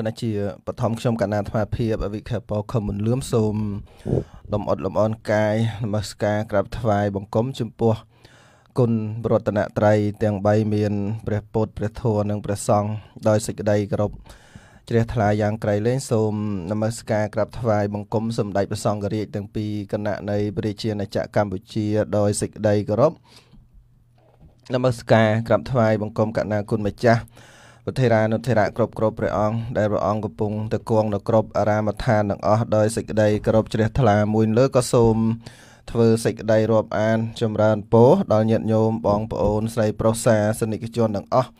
គណៈជាបឋមខ្ញុំកណាថ្មភាពអវិខពខមមិនលឿមសូមដំអត់លំអនកាយនមស្ការក្រាបថ្វាយបង្គំចំពោះគុណរតនត្រ័យទាំង3មានព្រះពុទ្ធព្រះធម៌និងព្រះសង្ឃដោយសេចក្តីគោរពជ្រះថ្លាយ៉ាងក្រៃលែងសូមនមស្ការក្រាបថ្វាយបង្គំសម្តេចព្រះសង្ឃរាជទាំងពីរគណៈនៃព្រះជាណាចក្រកម្ពុជាដោយសេចក្តីគោរពនមស្ការក្រាបថ្វាយបង្គំកណាគុណម្ចាស់វធិរានុធិរៈគ្រប់គ្រប់ព្រះអង្គដែលព្រះអង្គកំពុងទៅគង់នៅគ្រប់អារាមដ្ឋានទាំងអស់ដោយសេចក្តីគោរពជ្រះថ្លាមួយលើក៏សូមធ្វើសេចក្តីរាប់អាន ចម្រើនពរដល់ញាតិញោមបងប្អូនស្រីប្រុសសាសនិកជនទាំងអស់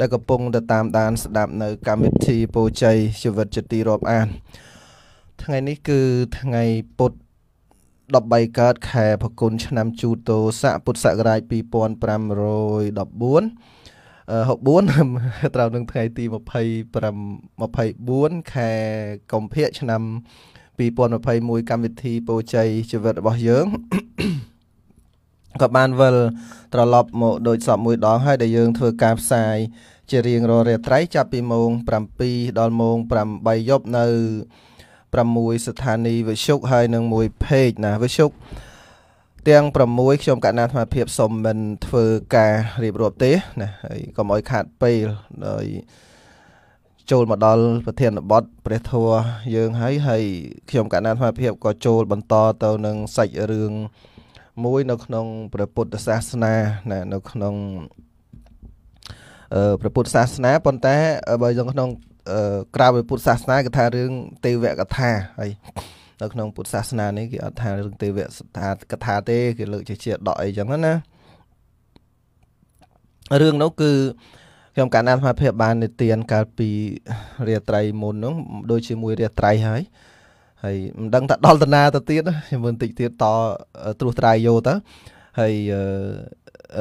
ដែលកំពុងទៅតាមដានស្ដាប់នៅកម្មវិធីពរជ័យជីវិតជាទីរាប់អានថ្ងៃនេះគឺថ្ងៃពុទ្ធ13កើតខែផល្គុនឆ្នាំជូតោស័កពុទ្ធសករាជ2514 64ត្រូវនឹងថ្ងៃទី25 24ខែកុម្ភៈឆ្នាំ2021កម្មវិធីពោជ័យជីវិតរបស់យើងក៏បានវិលត្រឡប់មកដូចសពមួយដងហើយដែលយើង ធ្វើការផ្សាយជារៀងរាល់រាត្រីចាប់ពីម៉ោង7ដល់ម៉ោង8យប់នៅ6ស្ថានីយ៍វិទ្យុហើយនឹងមួយ page ណាវិទ្យុទាំង6ខ្ញុំកណ្ណាអាភិបសូមមិនធ្វើការរៀបរាប់ទេណាហើយកុំឲ្យខាតពេលដោយចូលមកដល់ប្រធានបទព្រះធម៌យើងហើយហើយខ្ញុំកណ្ណាអាភិបក៏ចូល បន្តទៅនឹងសាច់រឿងមួយ នៅក្នុងព្រះពុទ្ធសាសនាណានៅ ក្នុងព្រះពុទ្ធសាសនាប៉ុន្តែបើយើងក្នុង ក្រៅព្រះពុទ្ធសាសនាគេថា រឿង ទេវកថាហើយនៅក្នុងពុទ្ធសាសនានេះគេអត់ថារឿងទេវៈថាកថាទេគេលើកជាជាដកអីចឹងណារឿងនោះគឺ ខ្ញុំកាលណាសមាភិបបាន និទាន កាលពីរាត្រីមុននោះដូចជាមួយរាត្រីហើយហើយមិនដឹងថាដល់តាណាទៅទៀតខ្ញុំមើលបន្តិចទៀតតត្រួសត្រាយយោទៅហើយ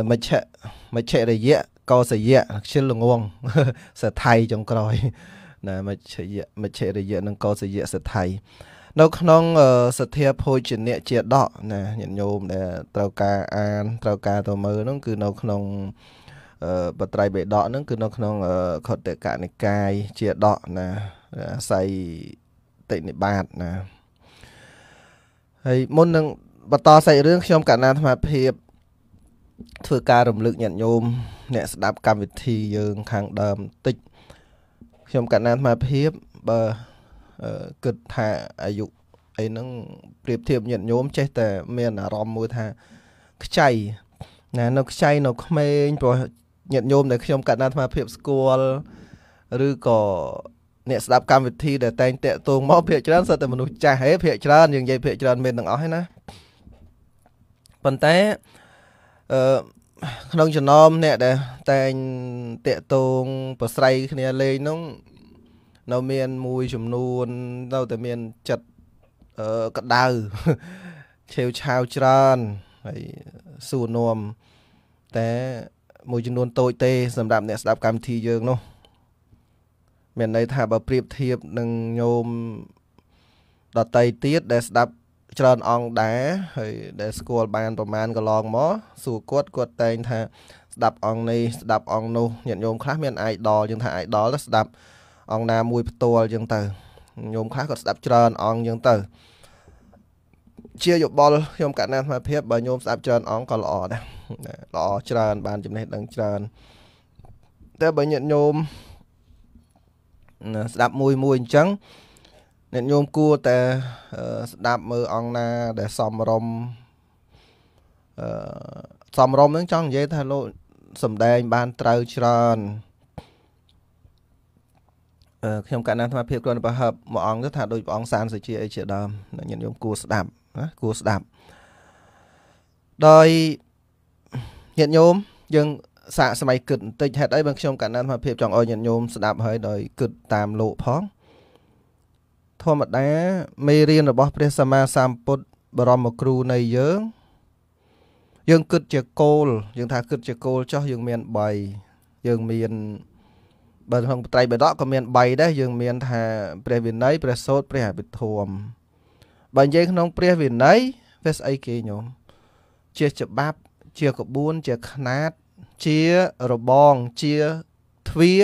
មជ្ឈមជ្ឈរយៈកោសយៈខ្ជិលល្ងងសេថៃចុងក្រោយណាមជ្ឈយៈមជ្ឈរយៈនិងកោសយៈសេថៃនៅក្នុងសទ្ធាភោជនៈជាដកណាញាតិញោមដែលត្រូវការអានត្រូវការទៅមើលហ្នឹងគឺនៅ ក្នុងបត្រៃបេដកហ្នឹងគឺនៅ ក្នុងខុទ្ទកនិកាយជាដកណាអាស័យតិនិបាតណាហើយមុននឹងបន្តសាច់រឿងខ្ញុំកណ្ណាអាត្មាភាពធ្វើការរំលឹកញាតិញោមអ្នកស្ដាប់កម្មវិធីយើង ខាងដើមតិចខ្ញុំកណ្ណាអាត្មាភាពបើគិតថាអាយុអីហ្នឹងប្រៀបធៀបញាតិញោមចេះតែមានអារម្មណ៍មួយថាខ្ចីណានៅខ្ចីនៅក្មេងព្រោះញាតិញោមដែលខ្ញុំកាត់ណាអាត្មាភាព ស្គាល់ឬក៏អ្នកស្ដាប់កម្មវិធីដែលតែងតាក់ទងមកភាកច្រើនសិតតែមនុស្សចាស់ហេភាកច្រើនយើងនិយាយភាកច្រើនមានទាំងអស់ហ្នឹងណាប៉ុន្តែអឺក្នុងចំណោមអ្នកដែល តែងតាក់ទងប្រស្រ័យគ្នាលេងហ្នឹងនៅមានមួយចំនួននៅតែមានចិត្តកដៅឆាវឆាវច្រើនហើយសួរនំតែមួយចំនួនតូចទេសម្រាប់អ្នកស្ដាប់កម្មវិធីយើងនោះ មានន័យថាបើប្រៀបធៀបនឹងញោមដតីទៀតដែលស្ដាប់ច្រើនអង្គដែរហើយ ដែលស្គាល់បានប្រមាណកន្លងមកសួរគាត់គាត់តែងថាស្ដាប់អង្គនេះស្ដាប់អង្គនោះញាតិញោមខ្លះមានអាយដលយើងថាអាយដលស្ដាប់អង្គណាមួយផ្ទាល់អញ្ចឹងទៅញោមខ្លះគាត់ស្ដាប់ច្រើនអង្គអញ្ចឹងទៅជាយោបល់ខ្ញុំកណ្ណាសមត្ថភាពបើញោមស្ដាប់ច្រើនអង្គក៏ល្អដែរល្អច្រើនបានចំណេះដឹងច្រើនតែបើញាតិញោមស្ដាប់មួយមួយអញ្ចឹងអ្នកញោមគួរតែស្ដាប់មើលអង្គណា ដែលសំរម្យអឺសំរម្យហ្នឹងចង់និយាយថាលោកសំដែងបានត្រូវច្រើនខ្ញុំកណ្ដាលអាត្មាភាពគ្រាន់តែប្រហែលមួយអង្គទៅថាដូចព្រះអង្គសានសុជាអីជាដើមញាតិញោមគួរស្ដាប់ណាគួរស្ដាប់ដោយញាតិញោមយើងសាកសម័យគិតបន្តិចហេតុអីបើខ្ញុំកណ្ដាលអាត្មាភាពចង់ឲ្យញាតិញោមស្ដាប់ហើយដោយគិតតាមលោកផងធម្មតាមេរៀនរបស់ ព្រះសម្មាសម្ពុទ្ធបរមគ្រូនៃយើង យើងគិតជាគោលយើងថាគិតជាគោលចោះ យើងមាន3យើងមានបើក្នុងបត្រៃបិដកក៏មាន3ដែរយើងមានថាព្រះវិន័យព្រះសូត្រព្រះអភិធម្មបើនិយាយក្នុងព្រះវិន័យវាស្អីគេញោមជាច្បាប់ជាក្បួនជាຂណាតជារបងជាទ្វា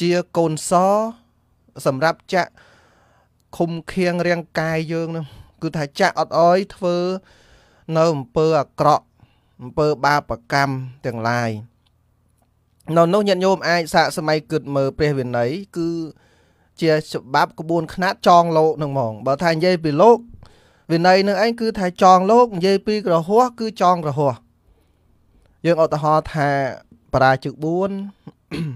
ជាកូនសសម្រាប់ចាក់ឃុំខៀងរាងកាយយើងនោះគឺថាចាក់អត់អយធ្វើ នៅអំពើអាក្រក់អំពើបាបកម្មទាំងឡាយនៅនោះញាតិញោមអាចសាកសម័យគិតមើលព្រះវិន័យគឺជាច្បាប់ក្បួនខ្នាតចងលោកនឹងហ្មងបើថានិយាយពីលោកវិន័យនឹងឯងគឺថាចង លោកនិយាយពីក្រហោះគឺចងក្រហោះយើងឧទាហរណ៍ថាបរាជឹក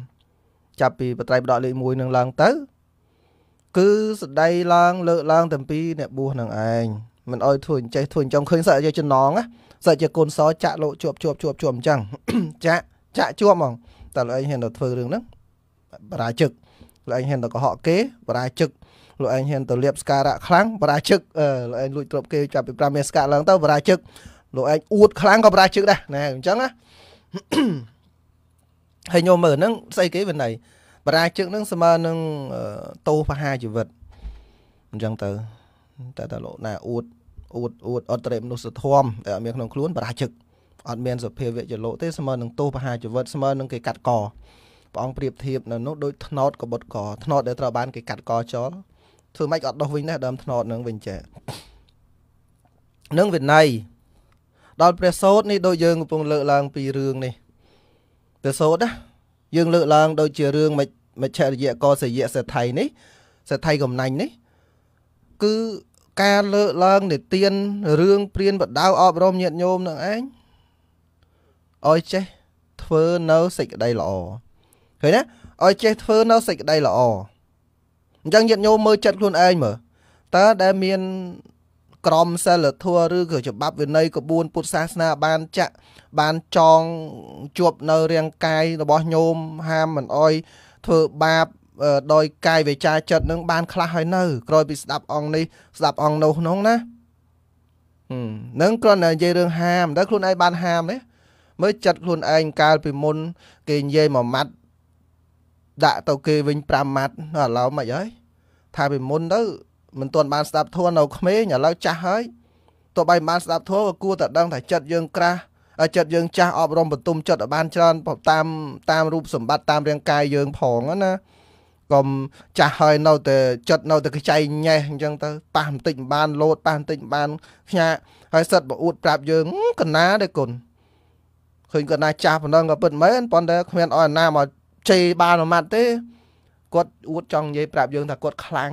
4ចាប់ពីបត្រៃបដកលេខ1នឹងឡើងទៅ គឺសដីឡើងលើកឡើងតាំងពីអ្នកបួសនឹងឯងមិនអោយធ្វើអញ្ចេះធ្វើអញ្ចឹងឃើញសឹកជាចំណងសឹកជាកូនសចាក់លោកជាប់ជាប់ជាប់ជាប់អញ្ចឹងចាក់ចាក់ជាប់ហ្មងតែលោកឯងហ៊ានទៅធ្វើរឿងហ្នឹងបរាជិកលោកឯងហ៊ានទៅកុហកគេបរាជិកលោកឯងហ៊ានទៅលៀបស្ការៈខ្លាំងបរាជិកលោកឯងលួចទ្រព្យគេចាប់ពី5មានស្ការឡើងទៅបរាជិកលោកឯងអួតខ្លាំងក៏បរាជិកដែរណែអញ្ចឹងណាហើយញោមមើលហ្នឹងស្អីគេវិន័យបរាជិកហ្នឹងស្មើនឹងតោបហាជីវិតអញ្ចឹងទៅតែតើលោកណាអួតអួតអួតអត់ត្រេកមនុស្សធម៌តែអត់មានក្នុងខ្លួនបរាជិកអត់មានសភាវៈចលោទេស្មើនឹងទោសបហាជីវិតស្មើនឹងគេកាត់កព្រះអង្គប្រៀបធៀបនៅនោះដូចថ្នោតកបុតកថ្នោតដែលត្រូវបានគេកាត់កចោលធ្វើម៉េចអត់ដោះវិញដែរដើមថ្នោតនឹងវិញចេះនឹងវិន័យដល់ព្រះសោតនេះដូចយើងកំពុងលើកឡើងពីរឿងនេះព្រះសោតណាយើងលើកឡើង ដូចជារឿងមជ្ឈរយៈកសយៈសេដ្ឋីនេះសេដ្ឋីកំណាញ់នេះ គឺការលើកឡើងនិទានរឿងព្រានបដៅអប់រំញាតញោមនឹងឯងឲ្យចេះធ្វើនៅសេចក្តីល្អឃើញណាឲ្យចេះធ្វើនៅសេចក្តីល្អអញ្ចឹងញាតិញោមមើលចិត្តខ្លួនឯងមើលតើដែលមានក្រមសិលធម៌ឬក៏ច្បាប់វិន័យក្បួនពុទ្ធសាសនាបានចាក់បានចងជាប់នៅរាងកាយរបស់ញោមហាមមិនអោយធ្វើបាបដោយកាយវាចាចិត្តនឹងបាន ខ្លះហើយនៅ ក្រោយពីស្ដាប់អង្គនេះស្ដាប់អង្គនោះហ្នឹងណានឹងគ្រាន់តែនិយាយរឿងហាមតើខ្លួនឯងបានហាមទេមើលចិត្តខ្លួនឯងកាលពីមុន គេនិយាយមួយម៉ាត់ដាក់ទៅគេវិញ5ម៉ាត់ឥឡូវមិនហើយ ថាពីមុនទៅមិនទាន់បានស្ដាប់ធัวនៅក្មេងឥឡូវចាស់ហើយទោះបីបានស្ដាប់ធัวក៏គួរតែដឹងថាចិត្តយើងក្រាស់ចិត្តយើងចាស់អប់រំបន្ទុំចិត្តឲ្យបានច្រើនតាមតាមរូបសម្បត្តិតាមរាង កាយយើងផងណាកុំចាស់ហើយនៅតែចិត្តនៅតែខ្ចីញេះអញ្ចឹងទៅប៉ះបន្តិចមិនបាន លោតប៉ះបន្តិចមិនបានខ្ញាហើយសិតបើអួតប្រាប់យើងកណាទេគុណឃើញគាត់ណាចាស់ប៉ុណ្ណឹងក៏ពិតមែនប៉ុន្តែគ្មានអស់ណាមកជេរបានមួយម៉ាត់ទេគាត់អួតចង់និយាយប្រាប់យើងថាគាត់ខ្លាំង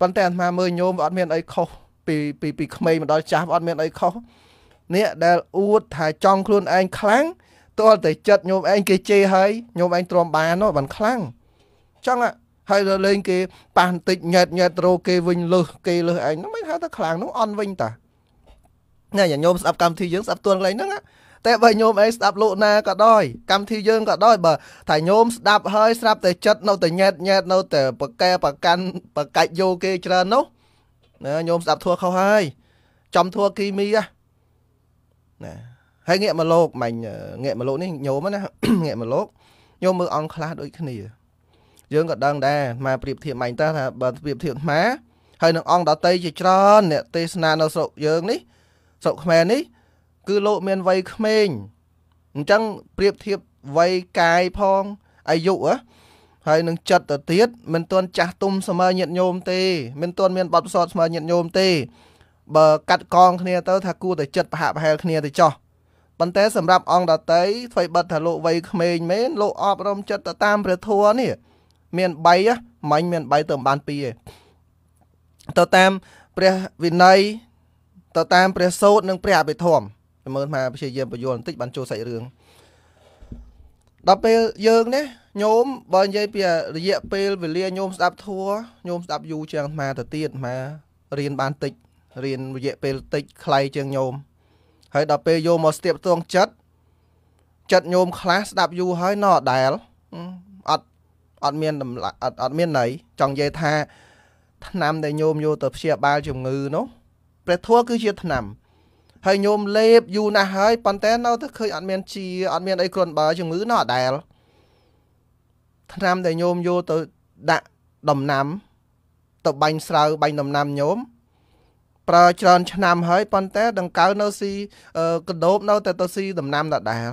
ប៉ុន្តែអាត្មាមើលញោមអត់មានអីខុសពីពីពីក្មេងមកដល់ចាស់អត់មានអីខុសនេះដែលអួតថាចង់ខ្លួនឯងខ្លាំងទាល់តែចិត្តញោមឯងគេជេរហើយញោមឯងទ្រាំបានហ្នឹងបានខ្លាំងចង់ហើយដល់លេងគេប៉ះបន្តិចញ៉ែតញ៉ែតរោគេវិញលឹះគេលឹះឯងហ្នឹងមិនហៅថាខ្លាំងហ្នឹងអន់វិញតាណែញោមស្ដាប់កម្មវិធីយើងស្ដាប់ទួនកន្លែងហ្នឹងតែបើញោមអីស្ដាប់លោកណាក៏ដោយកម្មវិធីយើងក៏ដោយបើថាញោមស្ដាប់ហើយស្រាប់តែចិត្តនៅតែញ៉ែតញ៉ែតនៅតែប្រកែប្រកាន់ប្រកាច់យោគេច្រើននោះណាញោមស្ដាប់ធัวខុសហើយ ចំធัวគីមីហ៎ណាហើយងាកមកលោកមិញងាកមកលោកនេះញោមណាងាកមកលោកញោមមើលអង្គខ្លះដូចគ្នា យើងក៏ដឹងដែរអាប្រៀបធៀបមិញតើថាបើប្រៀបធៀបអាហើយនឹងអង្គដតីជាច្រើនអ្នកទេសនានៅស្រុកយើងនេះស្រុកខ្មែរនេះគឺលោកមានវ័យក្មេងអញ្ចឹងប្រៀបធៀបវ័យកាយផងអាយុហ៎ហើយនឹងចិត្តទៅទៀតមិនទាន់ចាស់ទុំស្មើញាតញោមទេមិនទាន់មានបទពិសោធន៍ស្មើញាតញោមទេបើកាត់កងគ្នាទៅ ថាគួរតែចិត្តប្រហាក់ប្រហែលគ្នាទៅចោះប៉ុន្តែសម្រាប់អង្គដតីអ្វីបិទថាលោកវ័យក្មេងមែនលោកអប់រំចិត្តទៅតាមព្រះធម៌នេះមាន3ហ្មងមាន3ទៅមិនបាន2ទេទៅតាមព្រះវិន័យទៅតាមព្រះសូត្រនិង ព្រះអភិធម្មជំរឿនថាព្យាយាមបញ្យល់បន្តិចបានចូលសាច់រឿងដល់ពេលយើងនេះញោមបើនិយាយពីរយៈពេលវេលាញោមស្ដាប់ធัวញោមស្ដាប់យូរជាងអាត្មាទៅទៀតអាត្មារៀនបានតិចរៀនរយៈពេលតិចខ្លៃជាងញោមហើយដល់ពេលយកមកស្ទាបទងចិត្តចិត្តញោមខ្លះស្ដាប់យូរហើយនៅអដែលអត់អត់មានតម្លៃអត់អត់មានន័យចង់និយាយថាថ្នាំដែលញោមយកទៅព្យាបាលជំងឺ នោះព្រះធัวគឺជាថ្នាំហើយញោមលេបយូរណាស់ហើយប៉ុន្តែនៅតែឃើញអត់មានជាអត់មានអីគ្រាន់បើជំងឺនៅអដែលថ្នាំដែលញោមយកទៅដាក់ដំណាំទៅបាញ់ស្រូវបាញ់ដំណាំញោមប្រើច្រើនឆ្នាំហើយប៉ុន្តែដង្កើនៅស៊ីកដោបនៅតែទៅស៊ីដំណាំដដែល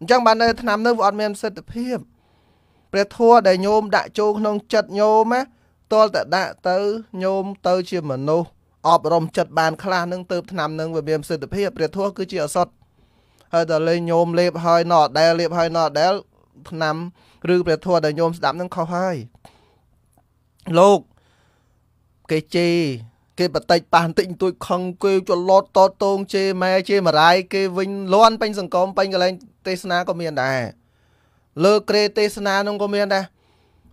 អញ្ចឹងបាននៅឆ្នាំនោះវាអត់មានប្រសិទ្ធភាពព្រះធัวដែលញោមដាក់ចូលក្នុង ចិត្តញោមណាតលតដាក់ទៅញោមទៅជាមនុស្សអប់រំចិត្តបានខ្លះនឹងទៅឆ្នាំនឹងវាមានប្រសិទ្ធភាពព្រះធម៌គឺជាអសត់ហើយដល់លេងញោមលេបហើយណោះអដែលលេបហើយណោះអដែលឆ្នាំឬព្រះធម៌ដែលញោមស្ដាប់នឹងខុសហើយលោកគេជេរគេបតិចប៉ះបន្តិចទួចខឹងគេចលត់តតងជេរម៉ែជេរមរាយ គេវិញលន់ពេញ សង្គមពេញកលែងទេសនាក៏មានដែរលើក្រេទេសនានឹងក៏មានដែរ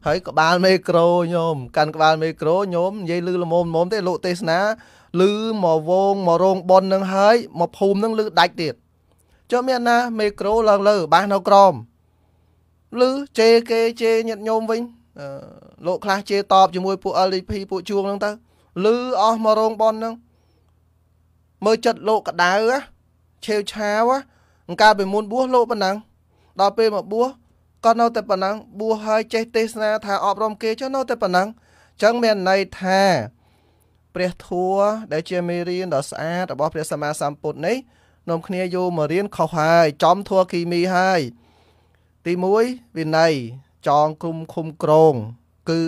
ហើយក្បាលមេក្រូញោមកាន់ក្បាលមេក្រូញោមនិយាយលឺល្មមល្មមទេលោកទេសនាលឺមកវងមករោងប៉ុននឹងហើយមកភូមិនឹងលឺដាច់ទៀតចុះមានណាមេក្រូឡើងលើ បាសនៅក្រមលឺជេគេជេញាតញោមវិញលោកខ្លះជេតបជាមួយ ពួក LDP ពួកជួងហ្នឹងទៅលឺអស់មករោងប៉ុនហ្នឹងមើលចិត្តលោកកដៅឆេវឆាវអង្ការពីមុនបួសលោកប៉ុណ្ណឹង ដល់ពេលមកបួសក៏នៅតែប៉ុណ្ណឹងបួសហើយចេះទេសនាថាអប់រំគេចុះនៅតែប៉ុណ្ណឹងចឹងមានន័យថាព្រះធัวដែលជាមេរៀនដ៏ស្អាតរបស់ព្រះសម្មាសម្ពុទ្ធនេះនាំគ្នាយកមករៀនខុសហើយ ចំធัวគីមីហើយទី1វិន័យចងគុំឃុំក្រង គឺ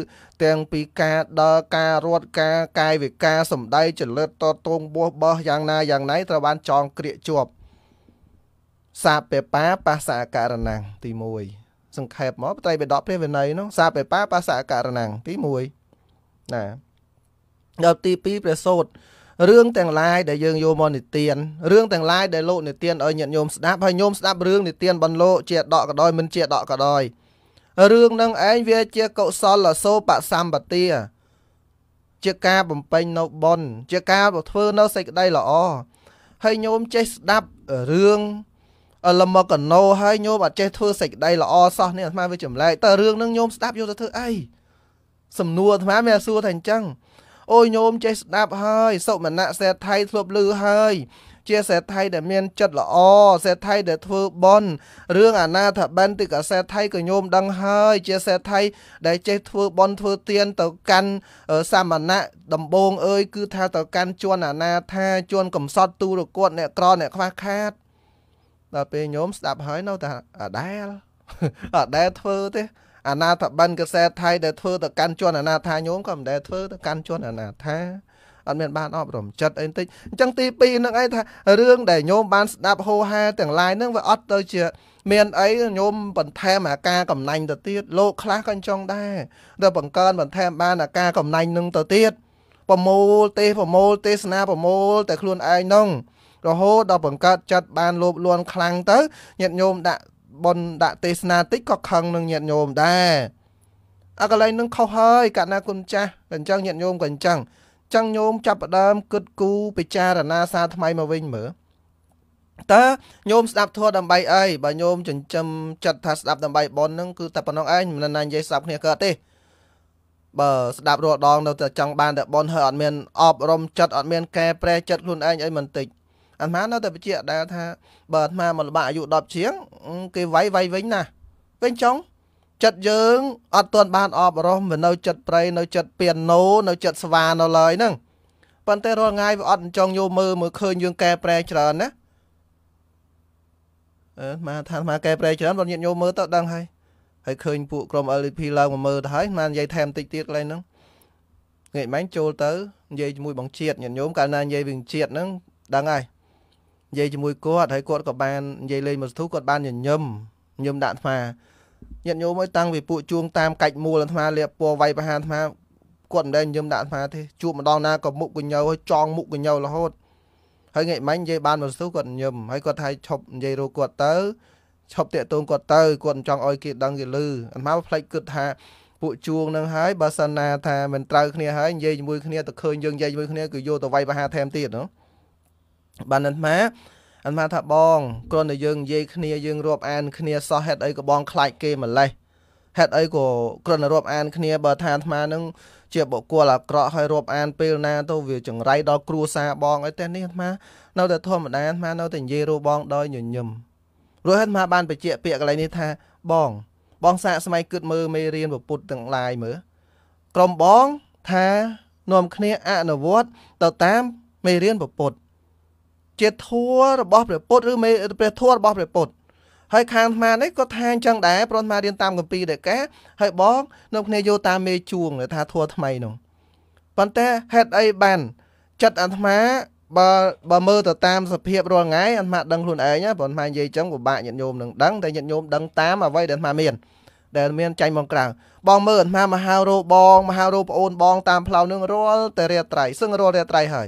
ទាំងពីការដើរការរត់ការ កាយវិការសំដីចលិតតតងបោះបោះយ៉ាងណាយ៉ាងណៃត្រូវបានចងក្រៀកជាប់សាបេបាបាសាករណងទី1សង្ខេបមកបត្រីបិដកព្រះវិន័យនោះសាបេបាបាសករណងទី1ណាដល់ទី2ព្រះសូត្ររឿងទាំងឡាយដែលយើងយកមកនិទានរឿងទាំងឡាយដែលលោកនិទានឲ្យញាតិញោមស្ដាប់ហើយញោមស្ដាប់រឿងនិទានបន្លោកជា ដកក៏ដោយមិនជាដកក៏ដោយរឿងនឹងឯងវាជាកុសលសោបសម្បទាជាការបំពេញនៅបុណ្យជាការធ្វើនៅសេចក្តីល្អហើយញោមចេះស្ដាប់រឿងលមកកណោហើយញោមអត់ចេះធ្វើសេចក្តីល្អសោះនេះអាត្មាវាចម្លែកតើរឿងនឹងញោមស្ដាប់យកទៅធ្វើអីសំណួរអាត្មាមានសួរថាអញ្ចឹងអូយញោមចេះស្ដាប់ហើយ សុមណៈសេដ្ឋីធ្លាប់លឺហើយ ជាសេដ្ឋីដែលមានចិត្តល្អសេដ្ឋីដែលធ្វើបន់រឿងអាណាថាបានទីកសេដ្ឋីក៏ញោមដឹងហើយ ជាសេដ្ឋីដែលចេះធ្វើបន់ធ្វើទានទៅកាន់សាមណៈដំបងអើយគឺថាទៅកាន់ជន់អាណាថាជន់កំសត់ទូរគាត់អ្នកក្រអ្នកខ្វះខាតដល់ពេលញោមស្ដាប់ហើយនៅតែអដែលអដែលធ្វើទេអាណាថាបានកសែតថៃដែលធ្វើទៅកាន់ជនអាណាថាញោមក៏មិនដែលធ្វើទៅកាន់ជនអាណាថាអត់មានបានអប់រំចិត្តអីបន្តិចអញ្ចឹងទី2ហ្នឹងឯងថារឿងដែលញោមបានស្ដាប់ហោហាទាំងឡាយហ្នឹងវាអត់ទៅជា មានអីញោមបន្ថែមអាការកំណាញ់ទៅទៀតលោកខ្លះក៏អញ្ចឹងដែរដល់បង្កើនបន្ថែមបានអាការកំណាញ់នឹងទៅទៀតប្រមូលទេប្រមូលទេសនាប្រមូលតែខ្លួនឯងហ្នឹងរហូតដល់បង្កើតចិត្តបានលោភលន់ខ្លាំងទៅញាតិញោមដាក់បនដាក់ទេសនាតិចក៏ខឹងនឹងញាតិញោមដែរអកលែងនឹងខុសហើយកណ្ណាគុណចាស់អញ្ចឹងញាតិញោមក៏អញ្ចឹងអញ្ចឹងញោមចាប់ផ្ដើមគិតគូរពិចារណាសារថ្មីមកវិញមើលតើញោមស្ដាប់ធម៌ដើម្បីអីបើញោមចិញ្ចឹមចិត្តថាស្ដាប់ដើម្បីបនហ្នឹងគឺតែប៉ុណ្ណឹងឯងមិនណានិយាយស្ដាប់គ្នាកើតទេបើស្ដាប់រាល់ដងនៅតែចង់បានតែបនហើយអត់មានអប់រំចិត្តអត់មានកែប្រែចិត្តខ្លួនឯងអីមិនតិចអាត្មានៅតែបញ្ជាក់ដែលថាបើអាត្មាមកល្បាក់អាយុ10ជាងគេវាយវាយវិញណាវិញចុងចិត្តយើង អត់ទាន់បានអបរំវានៅ ចិត្តប្រៃនៅ ចិត្តពៀណូនៅ ចិត្តស្វានៅឡើយហ្នឹងប៉ុន្តែរាល់ថ្ងៃវាអត់ចង់យកមើលមើលឃើញយើងកែប្រែច្រើនណាអឺមកថាមកកែប្រែច្រើនបងញាតញោមមើលទៅដឹងហើយហើយឃើញពួកក្រុម LP ឡើងមកមើលទៅហើយមកនិយាយថែមតិចទៀតកន្លែងហ្នឹងងាយមិនចូលទៅនិយាយជាមួយបងជាតិញាតញោមកាលណានិយាយវិញជាតិហ្នឹងដឹងហើយនិយាយជាមួយគាត់ហើយគាត់ក៏បាននិយាយលេងមកសធុគាត់បានញញឹមញញឹមដាក់អាត្មាញាតិញោមអើយតាំងពីពួកជួងតាមកាច់មូលអាត្មាលាបពណ៌វាយប្រហាអាត្មាគាត់មិនដែលញញឹមដាក់អាត្មាទេជួបម្ដងណាក៏មុខកញ្ញើហើយចង់មុខកញ្ញើរហូត ហើយថ្ងៃមិញនិយាយបានមកសធុគាត់ញញឹមហើយគាត់ថាឈប់និយាយរកគាត់ទៅឈប់តាក់ទងគាត់ទៅគាត់មិនចង់ឲ្យគេដឹងគេឮអាត្មាផ្លេចគិតថាពួកជួងនឹងហើយបើសិនណាថាមិនត្រូវគ្នាហើយនិយាយជាមួយគ្នាទៅឃើញយើងនិយាយជាមួយគ្នាគឺយកទៅវាយប្រហាថែមទៀតណាបានអាត្មាអាត្មាថាបងគ្រាន់តែយើងនិយាយគ្នាយើងរាប់អានគ្នាសោះហេតុអីក៏បងខ្លាចគេម្លេះហេតុអីក៏គ្រាន់តែរាប់អានគ្នាបើថាអាត្មានឹងជាបុគ្គលអាក្រក់ហើយរាប់អានពេលណាទៅវាចង្រៃដល់គ្រួសារបងអីតែនេះអាត្មា នៅតែធម្មតាអាត្មានៅតែនិយាយរូបបង ដោយញញឹមរួចអាត្មា បានបញ្ជាក់ពាក្យកន្លែងនេះថាបង បងសាកស្ម័យគិតមើលមេរៀនពុទ្ធទាំងឡាយមើលក្រុមបងថានាំគ្នាអនុវត្តទៅតាមមេរៀនពុទ្ធជាធัวរបស់ព្រះពុទ្ធឬមេព្រះធัวរបស់ព្រះពុទ្ធហើយខាងអាត្មានេះក៏ថាអញ្ចឹងដែរព្រោះអាត្មារៀនតាមកម្ពីដែរកាហើយបងនៅគ្នាយោតាមមេជួងថាធัวថ្មីនោះប៉ុន្តែហេតុអីបានចិត្តអាត្មាបើបើមើលទៅតាមសភាពរាល់ថ្ងៃអាត្មាដឹងខ្លួនឯងណាព្រោះអាត្មានិយាយអញ្ចឹងពិបាកញាតិញោមនឹងដឹងតែញាតិញោមដឹងតាមអ្វីដែលអាត្មាមាន ដែលមានចាញ់មកក្រៅបងមើលអាត្មាមហារោបងមហារោប្អូនបងតាមផ្លូវនឹងរាល់តែរាត្រីសឹងរាល់រាត្រីហើយ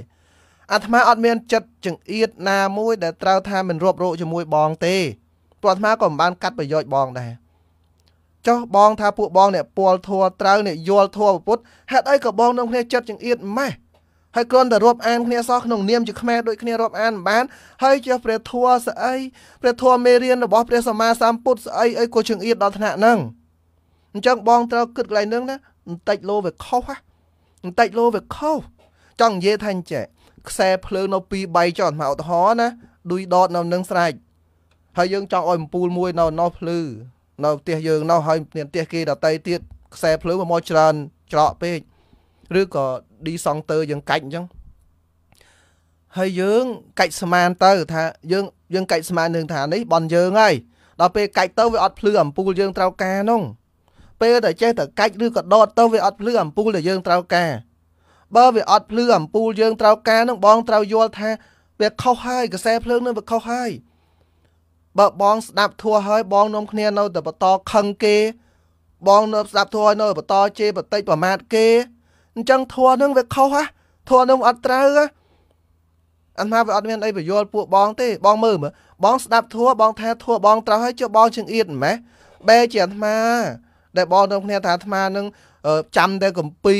អាត្មាអត់មានចិត្តចង្អៀតណាមួយដែលត្រូវថាមិនរួបរោជាមួយបងទេព្រោះអាត្មាក៏មិនបានកាត់ប្រយោជន៍បងដែរចុះបងថាពួកបងអ្នកពលធัวត្រូវអ្នកយល់ធัวពុទ្ធហេតុអីក៏បងនឹងគ្នាចិត្តចង្អៀតម៉េះហើយគ្រាន់តែរាប់អានគ្នាសោះក្នុងនាមជាខ្មែរដូចគ្នារាប់អានបាន ហើយជាព្រះធัวស្អីព្រះធัวមេរៀនរបស់ព្រះសម្មាសម្ពុទ្ធស្អីអីក៏ចង្អៀតដល់ថ្នាក់ហ្នឹងអញ្ចឹងបងត្រូវគិតកន្លែងហ្នឹងណាបន្តិចលោវាខុសហ្នឹងបន្តិចលោវាខុសចង់និយាយថាអញ្ចឹងខ្សែភ្លើងនៅពី3ចន់មកឧទាហរណ៍ណាឌុយដតនៅនឹងស្រេចហើយយើងចង់ឲ្យអំពូលមួយនៅនោះភ្លឺនៅផ្ទះយើងនោះហើយមានផ្ទះគេដតៃទៀតខ្សែភ្លើងមកច្រើនច្រកពេកឬក៏ឌីសង់ទ័រយើងកាច់អញ្ចឹងហើយយើង កាច់ស្មានទៅថាយើងយើងកាច់ស្មាននឹងថានេះប៉ុនយើងហើយដល់ពេលកាច់ទៅវាអត់ភ្លឺអំពូលយើងត្រូវការនោះពេលតែចេះតែកាច់ឬក៏ដកទៅវាអត់ភ្លឺអំពូលដែលយើងត្រូវការបើវាអត់ភ្លឺអំពូលយើងត្រូវការនឹងបងត្រូវយល់ថា វាខុសហើយកសែភ្លើងនឹងវាខុសហើយបើបងស្ដាប់ធัวហើយបងនាំគ្នានៅតែបន្តខឹងគេ បងនៅស្ដាប់ធัวហើយនៅបន្តជេរបន្តិចប្រមាថគេអញ្ចឹងធัวនឹងវាខុសហ៎ធัวនឹងអត់ត្រូវហ៎អាត្មាវាអត់មានអីបញ្យល់ពួកបងទេ បងមើលមើលបង ស្ដាប់ធัวបងថាធัวបងត្រូវហើយចុះបងជាងអៀតម៉េះបែជាអាត្មា ដែលបងនាំគ្នាថាអាត្មានឹងចាំតែកំពី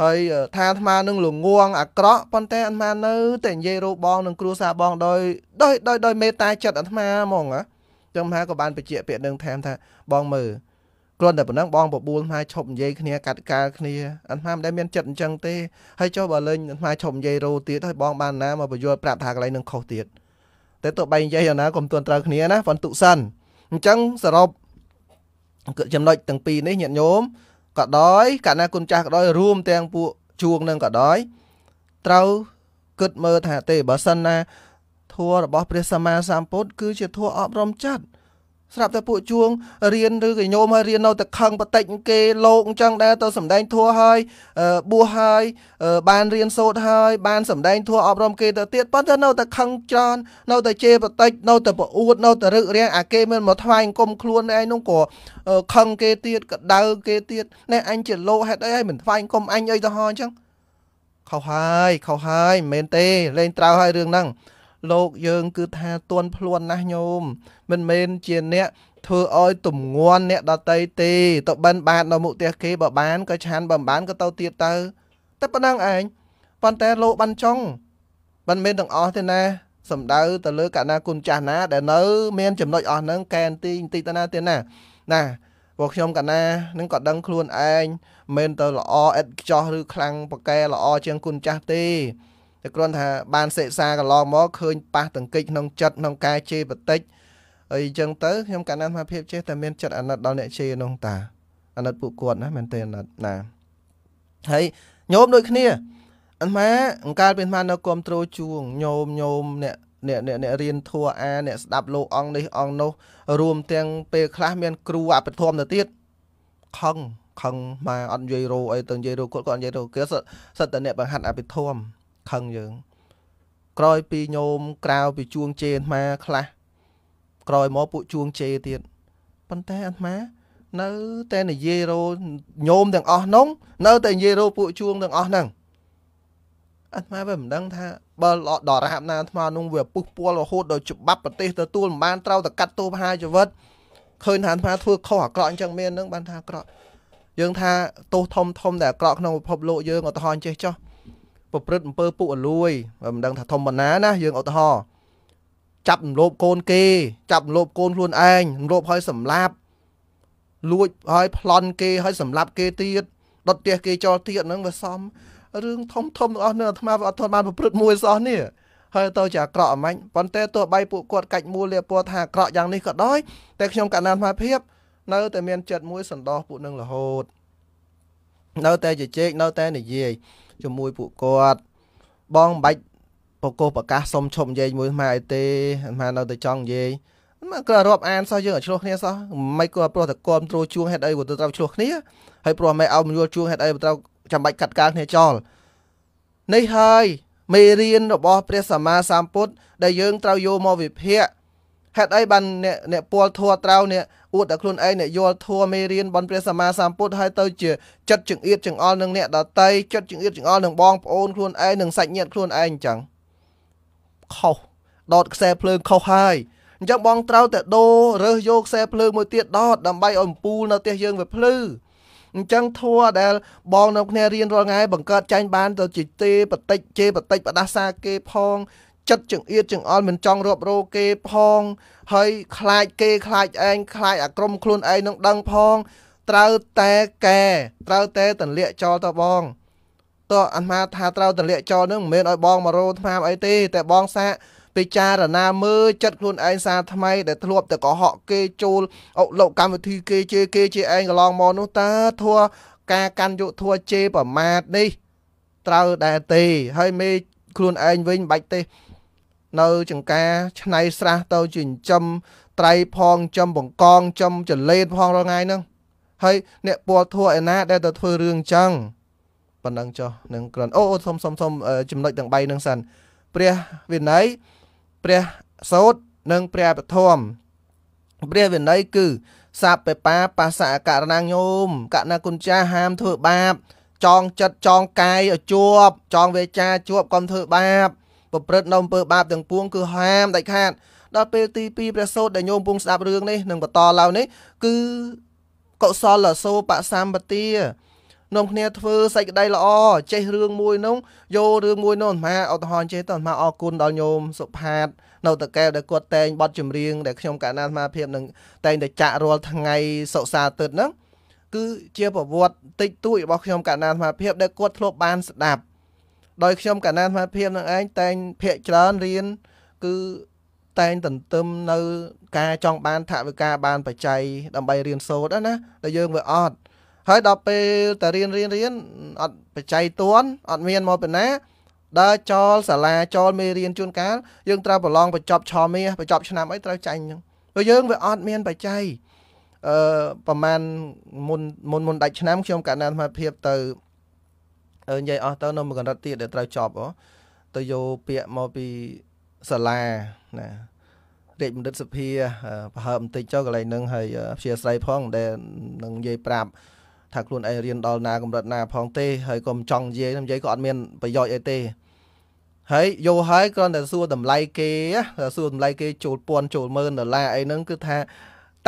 ហើយថាអាត្មានឹងលងងអាក្រក់ប៉ុន្តែអាត្មានៅតែនិយាយរោបងនឹងគ្រួសារបង ដោយដោយដោយដោយមេត្តាចិត្តអាត្មាហ្មងណាចឹងមហាក៏បានបញ្ជាក់ពាក្យនឹងថែមថាបងមើលគ្រាន់តែប៉ុណ្ណឹងបងបបួលមហាឈប់និយាយគ្នាកាត់កាលគ្នាអាត្មាមិនដែលមានចិត្តអញ្ចឹងទេហើយចុះបើលេងអាត្មាឈប់និយាយរោទៀតហើយបងបានណាមកបញ្យល់ប្រាប់ថាកន្លែងនឹងខុសទៀតតែទោះបែងនិយាយយ៉ាងណាកុំទន់ត្រូវគ្នាណាប៉ុន្ទុសិនអញ្ចឹងសរុបចំណុចទាំងពីរនេះញាតិញោមក៏ដោយកាលណាគុណចាស់ក៏ដោយរួមទាំងពួកជួងនឹងក៏ដោយត្រូវគិតមើលថាទេបើសិនណាធัวរបស់ព្រះសម្មាសម្ពុទ្ធគឺជាធัวអប់រំចិត្តស្រាប់តែពួកជួងរៀនឬក៏ញោមហើយរៀននៅតែខឹងបតិចគេលោកអញ្ចឹងដែរទៅសំដែងធัวហើយបួសហើយបានរៀនសូត្រហើយបានសំដែងធัวអប់រំគេទៅទៀតប៉ុន្តែនៅតែខឹងច្រើននៅតែជេរបតិចនៅតែប្រអួតនៅតែរឹករាំងអាគេមានមកថ្វាយអង្គមខ្លួនឯងនោះក៏ខឹងគេទៀតក៏ដៅ គេទៀតណែអញជាលោកហេតុអីហើយមិនថ្វាយអង្គមអញអីទៅហោះអញ្ចឹងខុសហើយខុសហើយមិនមែនទេលេងត្រូវហើយរឿងហ្នឹងលោកយើងគឺថាទន់ភ្លន់ណាស់ញោមមិនមែនជា អ្នកធ្វើឲ្យទំងន់អ្នកដតីទេទៅបិណ្ឌបាននៅមុខផ្ទះគេបើបានក៏ឆានបើមិនបានក៏ទៅទៀតទៅតែប៉ុណ្ណឹងឯងប៉ុន្តែលោកបានចង់មិនមែនទាំងអស់ទេណាសំដៅទៅលើកណាគុណចាស់ណា ដែលនៅ មានចំណុចអស់ហ្នឹងកែនទីបន្តិចទៅណាទៀតណា ណាពួកខ្ញុំកណានឹងក៏ដឹងខ្លួនឯងមិនទៅល្អឥតខ្ចោះឬខ្លាំងប្រកែល្អជាងគុណចាស់ទេតែគ្រាន់ថាបានសិក្សាកន្លងមកឃើញប៉ះទង្គិចក្នុងចិត្តក្នុងការជេរបន្តិចអីចឹងទៅខ្ញុំកណ្ដាលសមាភិបចេះតែមានចិត្តអាណិតដល់អ្នកជេរនោះតាអាណិតពួកគាត់ណាមែនទេអាណិតណាហើយញោមដូចគ្នាអន្មាអង្ការពេលអានៅគ្រប់ត្រូលជួងញោមញោមអ្នកអ្នកអ្នកអ្នករៀនធัวអាអ្នកស្ដាប់លោកអង្គនេះអង្គនោះរួមទាំងពេលខ្លះមានគ្រូអភិធម្មទៅទៀតខឹងខឹងមកអត់និយាយរោអីទៅនិយាយរោគាត់គាត់និយាយរោគេសិតសិតតែអ្នកបង្ហាត់អភិធម្មខឹងយើងក្រោយពីញោមក្រៅពីជួងជេអាត្មាខ្លះក្រោយមកពួកជួងជេទៀតប៉ុន្តែអាត្មានៅតែនិយាយរោញោមទាំងអស់នោះនៅតែនិយាយរោពួកជួងទាំងអស់ហ្នឹងអាត្មាវាមិនដឹងថាបើដល់រហាប់ណាអាត្មានោះវាពុះពាល់រហូតដល់ច្បាប់ប្រទេសទទួលមិនបានត្រូវតែកាត់ទោសប្រហារជីវិតឃើញថាអាត្មាធ្វើខុសអាក្រក់អញ្ចឹងមាននឹងបានថាអាក្រក់យើងថាទោសធំធំដែលអាក្រក់ក្នុងពិភពលោកយើងឧទាហរណ៍ចេះចោះប្រព្រឹត្តអំពើពុករលួយមិនដឹងថាធំប៉ុណ្ណាណាយើងឧទាហរណ៍ចាប់រំលោភកូនគេ ចាប់រំលោភកូនខ្លួនឯងរំលោភហើយសម្លាប់លួចហើយប្លន់គេហើយសម្លាប់គេទៀតដុតផ្ទះគេចោលទៀតហ្នឹងវាសមរឿងធំធំរបស់នៅអាត្មាវាអត់ធន់បានប្រព្រឹត្តមួយសោះនេះហើយទៅជាអាក្រក់អមាញ់ប៉ុន្តែទោះបីពួកគាត់កាច់មូលលាពណ៌ថាអាក្រក់យ៉ាងនេះក៏ដោយតែខ្ញុំកណ្ដាលអាត្មាភាពនៅតែមានចិត្តមួយសន្តោសពួកនឹងរហូតនៅតែជជែកនៅតែនិយាយជាមួយពួកគាត់បងបាច់បកកប្រកាសសុំឈប់និយាយមួយអាត្មាអីទេអាត្មានៅតែចង់និយាយមកគាត់រាប់អានសោះយើងឲ្យឆ្លោះគ្នាសោះមិនគាត់ព្រោះតែគ្រប់ត្រួតជួងហេតុអីក៏ទៅត្រូវឆ្លោះគ្នាហើយព្រោះមិនឲ្យមយល់ជួងហេតុអីក៏ត្រូវចាំបាច់កាត់កាល់គ្នាចោលនេះហើយមេរៀនរបស់ ព្រះសម្មាសម្ពុទ្ធដែលយើងត្រូវយកមកវិភាគហេតុអីបានអ្នកអ្នកពលធัวត្រូវអ្នកអួតតែខ្លួនឯងអ្នកយល់ធัวមេរៀនបនព្រះសម្មាសម្ពុទ្ធហើយទៅ ជាចិត្តចង្អៀតចង្អល់នឹងអ្នកដតីចិត្តចង្អៀតចង្អល់នឹងបងប្អូនខ្លួនឯងនឹងសាច់ញាតិខ្លួនឯងអញ្ចឹងខុសដតខ្សែភ្លើងខុសហើយអញ្ចឹងបងត្រូវតែដូររើសយកខ្សែភ្លើងមួយទៀតដតដើម្បីឲ្យអំពូលនៅផ្ទះយើងវាភ្លឺអញ្ចឹងធัวដែល បងនៅគ្នារៀនរាល់ថ្ងៃបង្កើតចាញ់បាន ទៅជាទេបតិចជេបតិចបដាសាគេផង ចិត្តចង្អៀតចង្អល់មិនចង់រាប់រោគេផងហើយខ្លាចគេខ្លាចឯងខ្លាចអាក្រុមខ្លួនឯងនឹងដឹងផង ត្រូវតែកែត្រូវតែទន្លាក់ចោលទៅបងតើអាត្មាថាត្រូវទន្លាក់ចោលនឹងមិនមែនឲ្យបងមករោថ្មអីទេតែបងសាក ពិចារណាមើលចិត្តខ្លួនឯងសាថ្មី ដែលធ្លាប់តែកុហកគេជួលអុលោកកម្មវិធីគេជេរគេជាឯងកន្លងមកនោះតើធัวការកាន់យកធัวជេរប្រមាថនេះត្រូវដែរទេហើយមេខ្លួនឯងវិញបាច់ទេនៅ ចង្ការឆ្នៃស្រះទៅចិញ្ចឹមត្រៃផងចំបង្កងចំចលេតផងរាល់ថ្ងៃហ្នឹងហើយ អ្នកពលធัวឯណា ដែល ទៅធ្វើរឿងចឹងប៉ុណ្ណឹងចុះនឹងក្រនអូអូសុំសុំសុំចំណុចទាំង3ហ្នឹងសិនព្រះវិន័យព្រះសោតនិងព្រះបធមព្រះវិន័យគឺសាបេបាបាសអករណាញោមកណាគុណចាហាមធ្វើបាប ចងចិត្តចងកាយឲ្យជាប់ចងវេចាជាប់កុំធ្វើបាបប្រព្រឹត្តនៅអំពើបាបទាំងពួងគឺហាមដាច់ខាត ដល់ពេលទី2ព្រះសូត្រដែលញោមពងស្ដាប់រឿងនេះនឹងបន្តឡើយនេះគឺកុសលសោបសម្បទានាំគ្នាធ្វើសេចក្តីល្អចេះរឿងមួយនោះយករឿងមួយនោះអាឧទាហរណ៍ចេះតអាត្មាអរគុណដល់ញោមសុផាត នៅតកែវដែលគាត់តែងបទចម្រៀងដែលខ្ញុំកាលណាអាត្មាភាពនឹងតែងតែចាក់រាល់ថ្ងៃសុសាទឹកហ្នឹងគឺជាប្រវត្តិតិចតួចរបស់ខ្ញុំកាលណាអាត្មាភាពដែលគាត់ធ្លាប់បានស្ដាប់ដោយខ្ញុំកណានសមត្ថភាពនឹងឯងតែងភាកច្រើនរៀនគឺតែងទន្ទឹមនៅការចង់បានថវិកាបាន បច្ច័យដើម្បីរៀនសូត្រណាតែយើងវាអត់ហើយដល់ពេលតែរៀនរៀនរៀនអត់បច្ច័យទួនអត់មានមកពីណាដើរចោលសាលាចោលមេរៀនជួនកាលយើងត្រូវប្រឡងបញ្ចប់ឆមាសបញ្ចប់ឆ្នាំអីត្រូវចាញ់ហ្នឹងព្រោះយើងវាអត់មានបច្ច័យអឺប្រហែលមុនមុនមុនដាច់ឆ្នាំខ្ញុំកណ្ដាលសមត្ថភាពទៅនិយាយអស់ទៅនៅមួយកម្រិតទៀតដែលត្រូវចប់អូទៅយកពាក្យមកពីសាលាណារាជបណ្ឌិតសភាប្រហើបន្តិចចុះកន្លែងហ្នឹងហើយព្យាស្រ័យផងដែលនឹងនិយាយប្រាប់ថាខ្លួនឯងរៀនដល់ណា កម្រិតណា ផងទេ ហើយក៏មិនចង់និយាយនិយាយក៏អត់មាន ប្រយោជន៍អីទេហើយយកហើយគ្រាន់តែសួរតម្លៃគេ សួរតម្លៃគេចូលពាន់ចូលម៉ឺនដុល្លារអីហ្នឹងគឺថា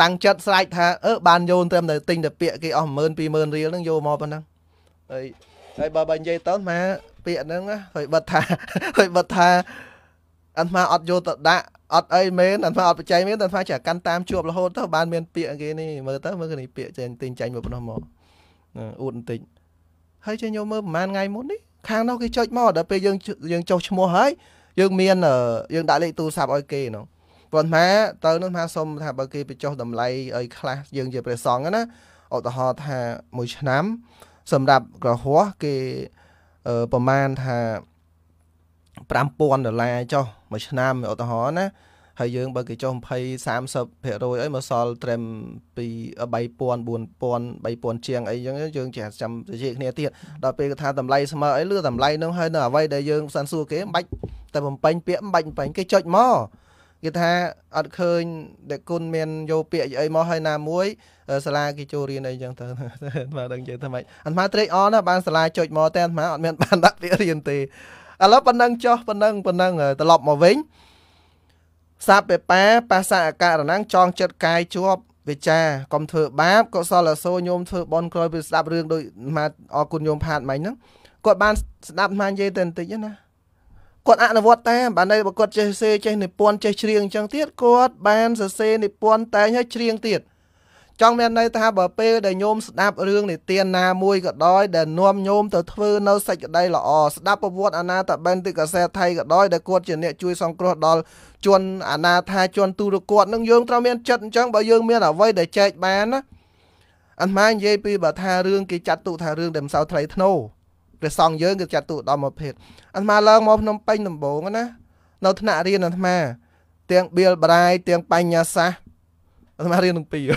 តាំងចិត្តស្រេចថាអឺបានយកត្រឹមតែទិញតែពាក្យគេអស់10000 20000រៀលហ្នឹងយកមកប៉ុណ្ណឹងហើយហើយបើបើនិយាយទៅម៉ាពាក្យហ្នឹងហើយបិទថាហើយបិទថាអត់មកអត់យកទៅដាក់អត់អីមែនអត់មកអត់បច្ច័យមែនតែថាចាកាន់តាមជួបរហូតទៅបានមាន ពាក្យគេនេះមើលទៅមើលគេនេះពាក្យចេញទិញចាញ់មកប៉ុណ្ណោះមកអួតបន្តិចហើយចេញយកមើលប្រហែលថ្ងៃមុននេះខាងនោះគេចុចមកដល់ពេលយើងយើងចុះឈ្មោះហើយយើងមានយើងដាក់លេខទូរស័ព្ទឲ្យគេនោះប៉ុន្តែទៅនោះថាសុំថាបើគេបញ្ចុះតម្លៃឲ្យខ្លះយើងជាព្រះសង្ឃណាឧទាហរណ៍ថាមួយឆ្នាំសម្រាប់ក្រហោះគេប្រមាណថា5000ដុល្លារចុះមួយឆ្នាំឧទាហរណ៍ណា ហើយយើង បើគេចុះ20 30%អីមកសល់ត្រឹមពី3000 4000 3000ជាងអីចឹងយើងចេះចាំជជែកគ្នាទៀតដល់ពេលគេថាតម្លៃស្មើអីលឺតម្លៃនោះហើយនៅអ្វីដែលយើងសានសួរគេមិនបាច់តែបំពេញពាក្យមិនបាច់បំពេញគេចុចមកគេថាអត់ឃើញតែគុណមានយកពាក្យអីមកហើយណាមួយសាលាគេចូលរៀនអីចឹងទៅបាទដឹងនិយាយថាម៉េចអាត្មាត្រេកអរណាបានសាលាចុចមកតែអាត្មាអត់មានបានដាក់ពាក្យរៀនទេឥឡូវប៉ុណ្ណឹងចុះប៉ុណ្ណឹងប៉ុណ្ណឹងត្រឡប់មកវិញសាបេប៉ាបាសាអការណងចង ចិត្តកាយជាប់វិចាកុំធ្វើបាបកុសលអសូរញោមធ្វើបន់ក្រោយពេលស្ដាប់រឿងដូចអាត្មាអរគុណញោមផាតមិញហ្នឹងគាត់បានស្ដាប់អាត្មានិយាយតែបន្តិចណាគាត់អនុវត្តតាមបានតែបើគាត់ចេះសេចេះនិពន្ធចេះច្រៀងអញ្ចឹងទៀតគាត់បានសរសេរនិពន្ធតែងហើយច្រៀងទៀតចង់មានន័យថាបើពេលដែលញោមស្ដាប់រឿងនិទានណាមួយក៏ដោយដែលនាំញោមទៅធ្វើនៅសេចក្តីល្អស្ដាប់ប្រវត្តិអាណាតបិនទិកសែថៃក៏ដោយដែលគាត់ជាអ្នកជួយសង្គ្រោះដល់ជនអាណាថាជនទូរគាត់នឹងយើងត្រូវមានចិត្តអញ្ចឹងបើយើងមានអ្វីដែលចែកបានណាអត់ម៉េចនិយាយពីបើថារឿងគេចាត់ទុកថារឿងដែលមិនសូវថ្លៃថ្នូរព្រះសង្ឃយើងគឺចាត់ទុកឧត្តមប្រភេទអាត្មាឡើងមកភ្នំពេញដំបូងណា នៅថ្នាក់រៀនអាត្មាទាំងបៀលប្រាយទាំងបញ្ញាសាស្ត្រអាត្មារៀននឹងពីរ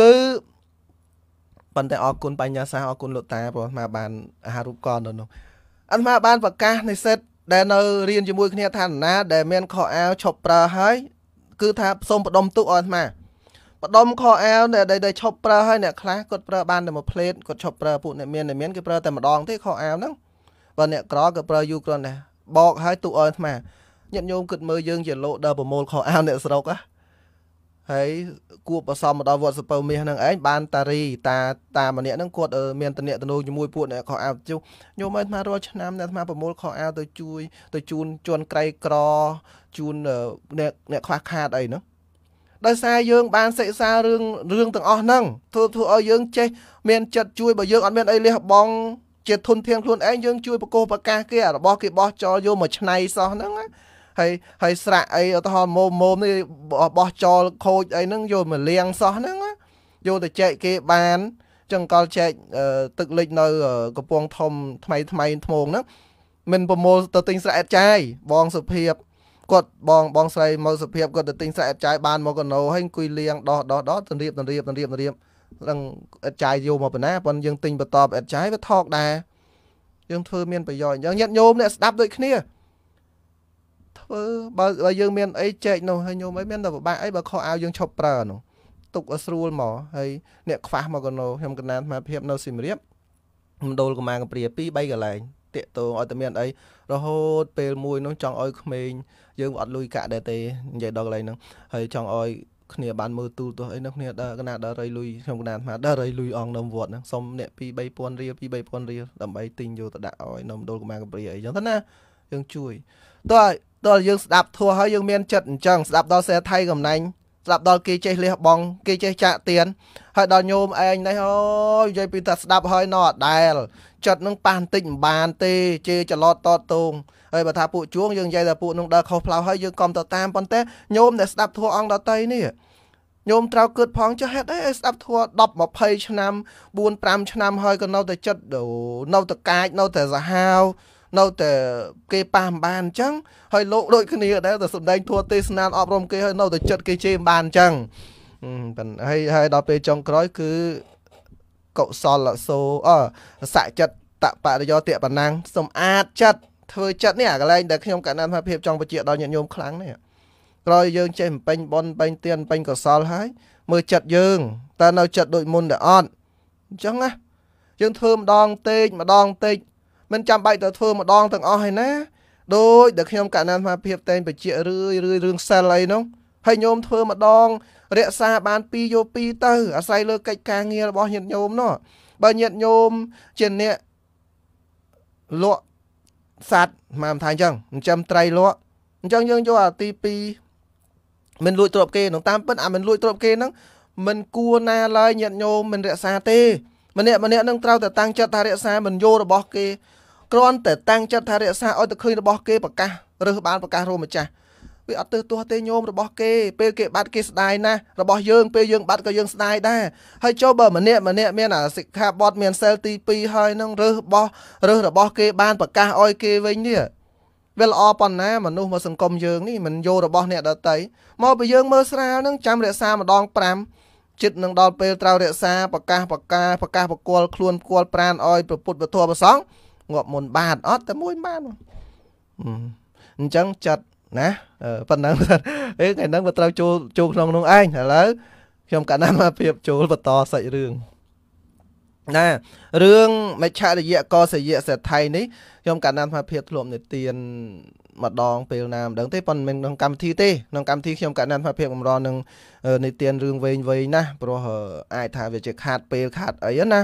គឺប៉ុន្តែអរគុណបញ្ញាសាស្ត្រអរគុណលោកតាព្រោះអាត្មាបានអាហារូបករណ៍នៅនោះអាត្មាបានប្រកាសនិស្សិត ដែលនៅរៀនជាមួយគ្នាឋានណាដែលមានខោអាវឈប់ប្រើហើយគឺថាសូមផ្ដុំទុកអស់អាត្មាបដុំខោអាវអ្នកដែលឈប់ប្រើហើយអ្នកខ្លះគាត់ប្រើបានតែមួយផ្លេតគាត់ឈប់ប្រើពួកអ្នកមានអ្នកមានគេប្រើតែម្ដងទេខោអាវហ្នឹងបើអ្នកក្រក៏ប្រើយូរគ្រាន់តែបោកហើយទូអល់អាត្មាញាតិញោមគិតមើលយើងជាលោកដើរប្រមូលខោអាវអ្នកស្រុកហ៎ហើយគួបអសមមកដល់វត្តសពៅមាសហ្នឹងឯងបាន តារីតាតាម្នាក់ហ្នឹងគាត់មានតំណែងជាមួយពួកអ្នកខោអាវជុះញោមអាត្មារាល់ឆ្នាំអ្នកអាត្មាប្រមូលខោអាវទៅជួយ ទៅជូនជនក្រៃក្រជូនអ្នកអ្នកខ្វះខាតអីហ្នឹងដោយសារយើងបានសិក្សារឿងរឿងទាំងអស់ហ្នឹងធ្វើធ្វើឲ្យយើង ចេះមានចិត្តជួយបើយើងអត់មានអីលះបង់ជា ធនធានខ្លួនឯងយើងជួយប្រកោះប្រកាសគេរបស់គេបោះចោលយកមកឆ្នៃសោះហ្នឹងហើយហើយស្រាក់អីឧទាហរណ៍មុំមុំនេះបោះចោលខូចអីហ្នឹងយកមកលាងសោះហ្នឹងយកទៅចែកគេបានចឹងកលចែកទឹកលិចនៅកំពង់ធំថ្មីថ្មីថ្មងហ្នឹងមិនប្រមូលទៅទិញស្រាក់អេតចាយបងសុភាពគាត់បងបងស្រីមកសុភាពគាត់ទៅទិញសាច់អត់ចាយបានមកកណោហើយអង្គុយលៀងដោះដោះដោះទៅរៀបទៅរៀបទៅរៀបទៅរៀបនឹងអត់ចាយយកមកប៉ុណ្ណាប៉ុន្តែយើងទិញបន្តអត់ចាយវាថោកដែរយើងធ្វើមាន ប្រយោជន៍អញ្ចឹងញាតិញោមអ្នកស្ដាប់ដូចគ្នាធ្វើបើបើយើងមានអីចែកនោះហើយញោមអីមានតែពិបាកអីបើខោអាវយើងឈប់ប្រើនោះទុកឲ្យស្រួលមកហើយអ្នកខ្វះមកកណោខ្ញុំកណានស្មារភាព នៅសៀមរាបមណ្ឌលកម្មាកំព្រា2 3កន្លែងតាកតងឲ្យតែមានអីរហូតពេលមួយនោះចង់ឲ្យក្មេងយើងអត់លុយកាក់ដែរទេនិយាយដល់កន្លែងហ្នឹងហើយចង់ឲ្យគ្នាបានមើលទូទោះអីនៅគ្នាដល់កណាដល់រៃលុយខ្ញុំកណាអាដល់រៃលុយអងនៅវត្តហ្នឹងសុំអ្នក2 3000រៀល2 3000រៀលដើម្បីទិញយកទៅដាក់ឲ្យនៅមណ្ឌលកម្មាកំព្រាអីចឹងទៅណាយើងជួយតោះដល់យើងស្ដាប់ធัวហើយយើងមានចិត្តអញ្ចឹងស្ដាប់ដល់សេថៃកំណែងស្ដាប់ដល់គេចេះលះបងគេចេះចាក់ទៀនហើយដល់ញោមឯងនេះអូយនិយាយពីតែស្ដាប់ហើយនៅអដែលចិត្តនឹងប៉ះបន្តិចមិនបានទេជេរច្រឡត់តតងហើយបើថាពួកជួងយើងនិយាយថាពួកនឹងដើរខុសផ្លូវហើយយើងកុំទៅតាមប៉ុន្តែញោមអ្នកស្ដាប់ធัวអង្គដតីនេះញោមត្រូវគិតផងចុះហេតុអីស្ដាប់ធัว10 20ឆ្នាំ4 5ឆ្នាំហើយក៏នៅតែចិត្តនៅតែកាចនៅតែសាហាវនៅតែគេប៉ះមិនបានអញ្ចឹងហើយលោកដូចគ្នាដែរតែសំដែងធัวទេសនាអប់រំគេហើយនៅតែចិត្តគេជេរមិនបានអញ្ចឹងហើយហើយដល់ពេលចុងក្រោយគឺកុសលសោអសច្ចតតបរិយោតិបណ្ណាំងសំអាតចិត្តធ្វើចិត្តនេះអាកន្លែងដែលខ្ញុំកណ្ដាលថាភាពចង់បញ្ជាក់ដល់ញាតិញោមខ្លាំងនេះក្រោយយើងចេះបំពេញបុណ្យបំពេញទានបំពេញកុសលហើយមើលចិត្តយើងតើនៅចិត្តដូចមុនដែរអត់អញ្ចឹងណាយើងធ្វើម្ដងតិចម្ដងតិចមិនចាំបាច់ទៅធ្វើម្ដងទាំងអស់ឯណាដោយដែលខ្ញុំកណ្ដាលថាភាពតែងបញ្ជាក់រឿយរឿយរឿងសិលអីនោះហើយញោមធ្វើម្ដងរក្សាបាន2យោ2ទៅអាស្រ័យលើកិច្ចការងាររបស់ញាតិញោមនោះបើញាតិញោមជាអ្នកលក់សัตว์មកថាអញ្ចឹងចិញ្ចឹមត្រីលក់អញ្ចឹងយើងយកអាទី2មិនលួចទ្រពគេនឹងតាមពិតអាមិនលួចទ្រពគេហ្នឹងមិនគួរណាឡើយញាតិញោមមិនរក្សាទេម្នាក់ម្នាក់នឹងត្រូវតែតាំងចិត្តថារក្សាមិនយោរបស់ គេគ្រាន់តែតាំងចិត្តថារក្សាឲ្យតែឃើញរបស់គេប្រកាសរើសបានប្រកាសរោមម្ចាស់វាអត់ទៅទាស់ទេញោមរបស់គេពេលគេបាត់គេស្ដាយណាស់របស់យើងពេលយើងបាត់ក៏យើងស្ដាយដែរហើយចូលបើម្នាក់ម្នាក់មានអាសិក្ខាបទមានសិលទី2ហើយនឹងរើសបោះរើសរបស់គេបានប្រកាសឲ្យគេវិញនេះវាល្អប៉ុណ្ណាមនុស្សមកសង្គមយើងនេះមិនយករបស់អ្នកដតីមកពីយើងមើលស្រាលនឹងចាំរក្សាម្ដង5ចិត្តនឹងដល់ពេលត្រូវរក្សាប្រកាសប្រកាប្រកាសប្រគល់ខ្លួនគល់ប្រានឲ្យប្រពុតវធប្រសងងាប់មុនបាទអត់តែមួយបាទអញ្ចឹងចិត្តណាប៉ុណ្ណឹងអេថ្ងៃហ្នឹងវាត្រូវចូលចូលក្នុងនោះឯងឥឡូវខ្ញុំកណ្ណាមកភាពចូលបន្តសាច់រឿងណារឿងមច្ឆរយៈកសយៈសេដ្ឋីនេះខ្ញុំកណ្ណាមកភាពធ្លាប់និទានម្ដងពេលណាមិនដឹងទេប៉ុន្តែមិនក្នុងកម្មវិធីទេក្នុងកម្មវិធីខ្ញុំកណ្ណាមកភាពកម្រនឹងនិទានរឿងវែងវែងណាព្រោះអាចថាវាជាខាតពេលខាតអីណា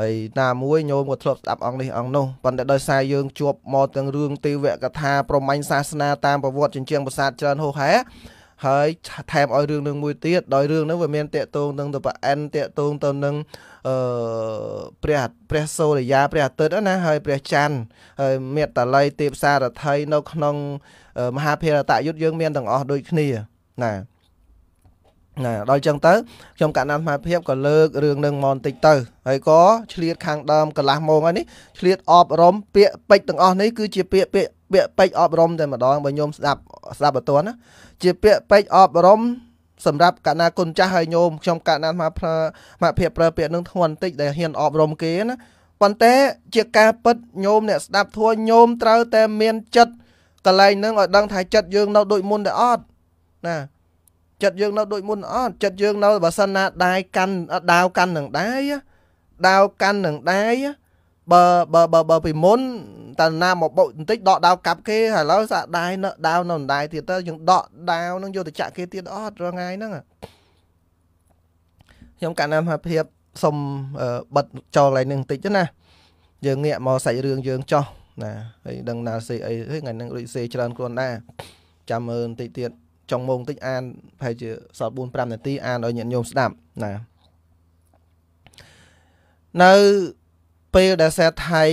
ហើយណាមួយញោមក៏ធ្លាប់ស្ដាប់អង្គនេះអង្គនោះប៉ុន្តែដោយសារយើងជាប់មកទាំងរឿងទេវកថាប្រមាញ់សាសនាតាមប្រវត្តិចិញ្ចៀងប្រាសាទច្រើនហោហែហើយថែមឲ្យរឿងនឹងមួយទៀតដោយរឿងនឹងវាមានតកតងនឹងទៅប្រអិនតកតងទៅនឹងអឺព្រះព្រះសូរិយាព្រះអាទិត្យណា ហើយព្រះច័ន្ទហើយមេតាល័យទេពសារថីនៅ ក្នុងមហាភារតយុទ្ធយើងមានទាំងអស់ដូចគ្នាណាណាដល់ចឹងទៅខ្ញុំកណ្ដាលស្មារភាពក៏លើករឿងនឹងមកបន្តិចទៅហើយក៏ឆ្លៀតខាងដើមកន្លះម៉ោងហើយនេះឆ្លៀតអប់រំពាក្យពេចទាំងអស់នេះគឺជាពាក្យពាក្យពាក្យពេចអប់រំតែម្ដងបើញោមស្ដាប់ស្ដាប់អត់ទាន់ណាជាពាក្យពេចអប់រំសម្រាប់កណ្ណាគុណចាស់ហើយញោមខ្ញុំកណ្ណាស្មារភាពប្រើពាក្យនឹងធ្ងន់បន្តិចដែលហ៊ានអប់រំគេណាប៉ុន្តែជាការពិតញោមអ្នកស្ដាប់ធัวញោមត្រូវតែមានចិត្តកន្លែងនឹងឲ្យដឹងថាចិត្តយើងនៅដូចមុនតែអត់ណាចិត្តយើងនៅដូចមុនអត់ចិត្តយើងនៅបើសិនណាដៃកាន់ដាវកាន់នឹងដៃដាវកាន់នឹងដៃបើបើបើបើពីមុនតើណាមកបុកបន្តិចដកដាវកាប់គេឥឡូវសាក់ដៃនៅដាវនៅដៃទៀតទៅយើងដកដាវនឹងយកទៅចាក់គេទៀតអត់រងថ្ងៃហ្នឹងខ្ញុំកណ្ដាលមហាភាពសុំបិទចោលកន្លែងនេះបន្តិចណាយើងងាកមកសាច់រឿងយើងចោះណាហើយដឹងណាសេអីថ្ងៃហ្នឹងដូចសេច្រើនខ្លួនដែរចាំមើលបន្តិចទៀតចុងម៉ោងតិចអានប្រហែលជាសល់4 5នាទីអានឲ្យញាតិញោមស្ដាប់ណានៅពេលដែលសេដ្ឋី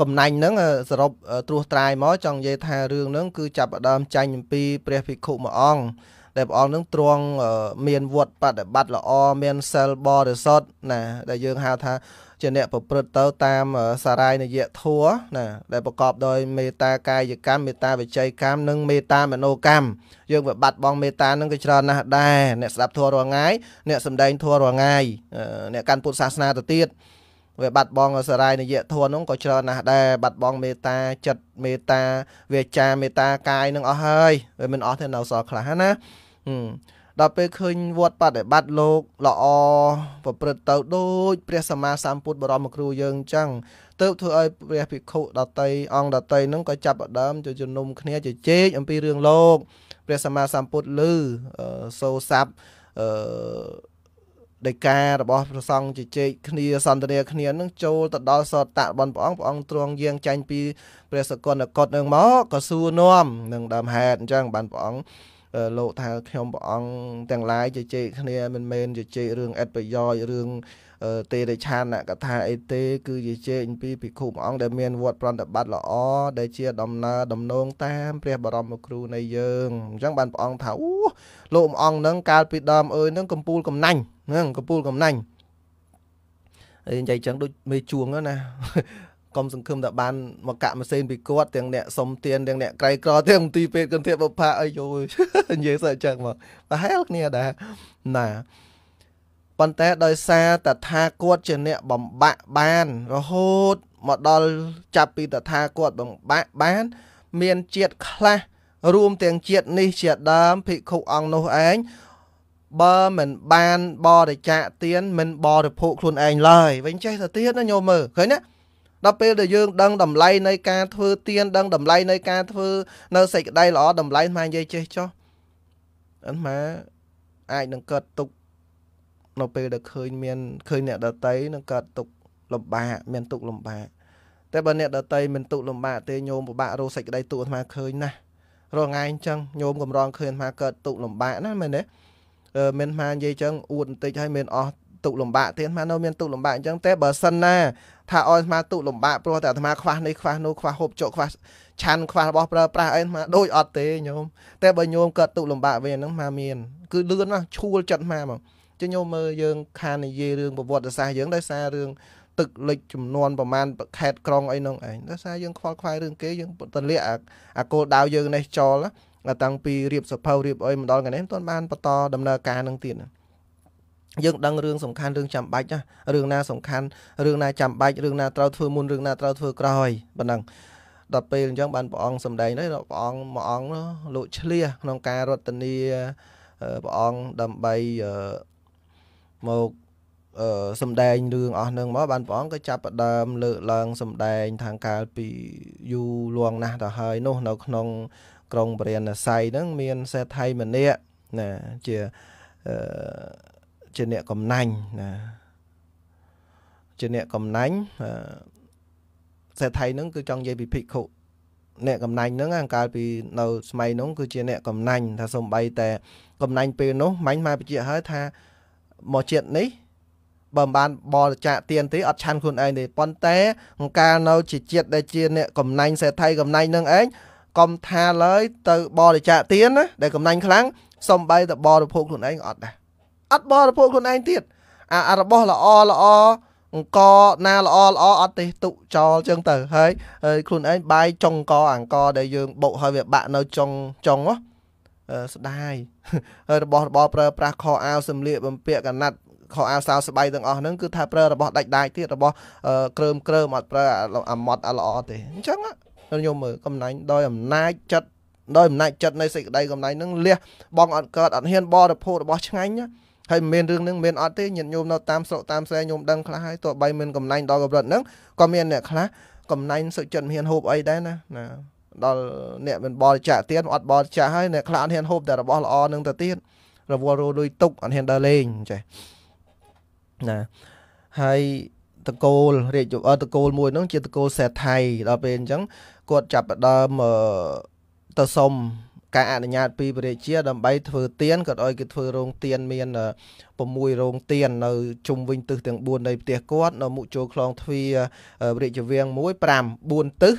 កំណាញ់ហ្នឹងសរុបត្រួសត្រាយមកចង់និយាយថារឿងហ្នឹងគឺចាប់ផ្ដើមចាញ់អំពីព្រះភិក្ខុមួយអង្គដែលព្រះអង្គហ្នឹងទ្រង់មានវត្តបដិបត្តិល្អមានសិលបរិសុទ្ធណាដែលយើងហៅថាជាអ្នកប្រព្រឹត្តទៅតាមសារាយនយៈធัวណាដែលប្រកបដោយមេត្តាកាយកម្មមេត្តាវិច័យកម្មនិងមេត្តាមនោកម្មយើងវាបាត់បង់មេត្តានឹងក៏ច្រើនណាស់ដែរអ្នកស្ដាប់ធัวរាល់ថ្ងៃអ្នកសំដែងធัวរាល់ថ្ងៃអ្នកកាន់ពុទ្ធសាសនាទៅទៀតវាបាត់បង់សារាយនយៈធัวនោះក៏ច្រើនណាស់ដែរបាត់បង់មេត្តាចិត្តមេត្តាវាចាមេត្តាកាយនឹងអស់ហើយវាមិនអស់ទេនៅសល់ខ្លះណាហឹមដល់ពេលឃើញវត្តបដិបត្តិលោកល្អប្រព្រឹត្តទៅដូចព្រះសម្មាសម្ពុទ្ធបរមគ្រូយើងអញ្ចឹងទើបធ្វើឲ្យព្រះភិក្ខុដតីអង្គដតីនឹងក៏ចាប់ផ្ដើមទៅជំនុំគ្នាជជែកអំពីរឿងលោក ព្រះសម្មាសម្ពុទ្ធឮសូស័ព្ទអឺដីការបស់ព្រះសង្ឃជជែកគ្នាសន្ទនាគ្នានឹងចូលទៅដល់សតតៈរបស់ព្រះអង្គព្រះអង្គទ្រង់យាងចាញ់ពីព្រះសកលនគរនឹងមកក៏សួរនាំនឹងដើមហេតុអញ្ចឹងបានព្រះអង្គលោកថាខ្ញុំព្រះអង្គទាំងឡាយជជែកគ្នាមិនមែនជជែករឿងអត្តប្រយោជន៍រឿងទេរឆានកថាអីទេ គឺជជែកអំពីភិក្ខុព្រះអង្គដែលមានវត្តប្រតិបត្តិល្អដែលជាដំណើរដំណងតាម ព្រះបរមគ្រូនៃយើងអញ្ចឹងបានព្រះអង្គថាអូលោកព្រះអង្គនឹងកាលពីដើមអើយនឹងកំពូលកំណាញ់ហ្នឹងកំពូលកំណាញ់និយាយចឹងដូចមេជួងណាគមសង្ឃឹមថាបានមកកាក់ម៉ាស៊ីនពីគាត់ទាំងអ្នកសុំទានទាំងអ្នកក្រៃក្រទាំងទីពេទ្យកន្ធិបុផាអីយូនិយាយសើចចឹងមកប្រហែលគ្នាដែរណាប៉ុន្តែដោយសារតថាគាត់ជាអ្នកបំបាក់បានរហូតមកដល់ចាប់ពីតថាគាត់បំបាក់បាន មានជាតិខ្លះរួមទាំងជាតិនេះជាដើមភិក្ខុអង្គនោះឯងបើមិនបានបរិច្ចាគទានមិនបរិភោគខ្លួនឯងឡើយវិញចេះទៅទៀតណាញោមមើលឃើញណាដល់ពេលដែលយើងដឹងតម្លៃ នៃការធ្វើទៀនដឹងតម្លៃនៃការធ្វើនៅសេចក្តីល្អតម្លៃម៉ានិយាយចេះចោះអិនម៉ាអាចនឹងកើតទុកនៅពេលដែលឃើញមានឃើញអ្នកដតីនឹងកើតទុកលំបាកមានទុកលំបាកតែបើអ្នកដតីមានទុកលំបាកទេញោមពិបាករស់សេចក្តីទុកអាត្មាឃើញណាស់រងថ្ងៃអញ្ចឹងញោមកំរងឃើញអាត្មាកើតទុកលំបាកណាមែនទេអឺមានអាត្មានិយាយអញ្ចឹងអួតបន្តិចហើយមានអស់ទុកលំបាកទេអាត្មានៅមានទុកលំបាកអញ្ចឹងទេបើសិនណាថាអោយអាត្មាទុកលំបាកព្រោះតែអាត្មាខ្វះនេះខ្វះនោះខ្វះហូបចុកខ្វះឆានខ្វះរបស់ប្រើប្រាស់អីអាត្មាដូចអត់ទេញោមតែបើញោមកើតទុកលំបាកវិញហ្នឹងអាត្មាមានគឺលឿនណាស់ឈួលចិត្តអាត្មាមកចឹងញោមមើលយើងខាននិយាយរឿងប្រវត្តិសាស្ត្រយើងដោយសាររឿងទឹកលិចចំនួនប្រមាណខេតក្រុងអីនោះឯងដោយសារយើងខ្វល់ខ្វាយរឿងគេយើងទលាកអាគោលដៅយើងនេះចោលតាំងពីរៀបសភៅរៀបអីមកដល់ថ្ងៃនេះមិនទាន់បានបន្តដំណើរការនឹងទៀតណាយើងដឹងរឿងសំខាន់រឿងចាំបាច់ណារឿងណាសំខាន់រឿងណាចាំបាច់រឿងណាត្រូវធ្វើមុនរឿងណាត្រូវធ្វើក្រោយប៉ុណ្ណឹងដល់ពេលអញ្ចឹងបានព្រះអង្គសម្ដែងដែរព្រះអង្គមួយអង្គលោកឆ្លៀសក្នុងការរតនាព្រះអង្គដើម្បីមកសម្ដែងរឿងអស់នឹងមកបានព្រះអង្គក៏ចាប់ផ្ដើមលើកឡើងសម្ដែងທາງកាលពីយូរលងណាស់ទៅហើយនោះ នៅ ក្នុង ក្រុងបរិណស័យហ្នឹង មានសេដ្ឋីម្នាក់ណាជាអឺជាអ្នកកំណាញ់ណាជាអ្នកកំណាញ់សេដ្ឋីហ្នឹងគឺចង់និយាយពីភិក្ខុអ្នកកំណាញ់ហ្នឹងកាលពីនៅស្ម័យហ្នឹងគឺជាអ្នកកំណាញ់ថាសំបីតែកំណាញ់ពេលនោះម៉ាញ់មកបញ្ជាក់ហើយថាមកជាតិនេះបើមិនបានបរិច្ចាគទានទេអត់ឆានខ្លួនឯងទេប៉ុន្តែអង្ការនៅ ជាជាតិដែលជាអ្នកកំណាញ់សេដ្ឋីកំណាញ់នឹងឯងកុំថាឡើយទៅបរិច្ចាគទានណាដែលកំណាញ់ខ្លាំងសំបីតបរិភោគខ្លួនឯងអត់ដែរអត់បរិភោគខ្លួនឯងទៀតអារបស់ល្អល្អអង្គណាល្អល្អអត់ទេទុចោលចឹងទៅហើយហើយខ្លួនឯងបាយចុងកអង្គដែលយើងបុកហើយវាបាក់នៅចុងចុងហ៎ស្ដាយហើយរបស់របរប្រើប្រាស់ខោអាវសម្លៀកបំពាក់កណាត់ខោអាវសោស្បៃទាំងអស់ហ្នឹងគឺថាប្រើរបស់ដាច់ដាច់ទៀតរបស់ក្រើមក្រើមអត់ប្រើអាម៉ត់អាល្អទេអញ្ចឹងខ្ញុំមើលកំណាញ់ដោយអំណាចចិត្តដោយអំណាចចិត្តនៃសេចក្តីកំណាញ់ហ្នឹងលះបងអត់កើតអត់ហ៊ានបរិភោគរបស់ឆ្ងាញ់ណាហើយមិនមែនរឿងហ្នឹងមិនអត់ទេញាតិញោមនៅតាមស្រុកតាមស្រែញោមដឹងខ្លះហើយទោះបីមានកំណែងដល់កម្រិតហ្នឹងក៏មានអ្នកខ្លះកំណែងសុចិនហ៊ានហូបអីដែរណាណាដល់អ្នកមិនបរិច្ចាគទៀតអត់បរិច្ចាគហើយអ្នកខ្លះអត់ហ៊ានហូបតែរបស់ល្អនឹងទៅទៀតរវល់រលួយទុកអត់ហ៊ានដើរលេងចេះណាហើយតកូលរាជតកូលមួយហ្នឹង ជាតកូលសេដ្ឋីដល់ពេលអញ្ចឹងគាត់ចាប់ដើមទៅសុំការអនុញ្ញាតពីព្រះរាជាដើម្បីធ្វើទៀនក៏ឲ្យគេធ្វើរោងទៀនមាន6រោងទៀននៅជុំវិញទិសទាំង4នៃផ្ទះគាត់នៅមុខចូលខ្លងទ្វាររាជវាំង1 5 4ទិស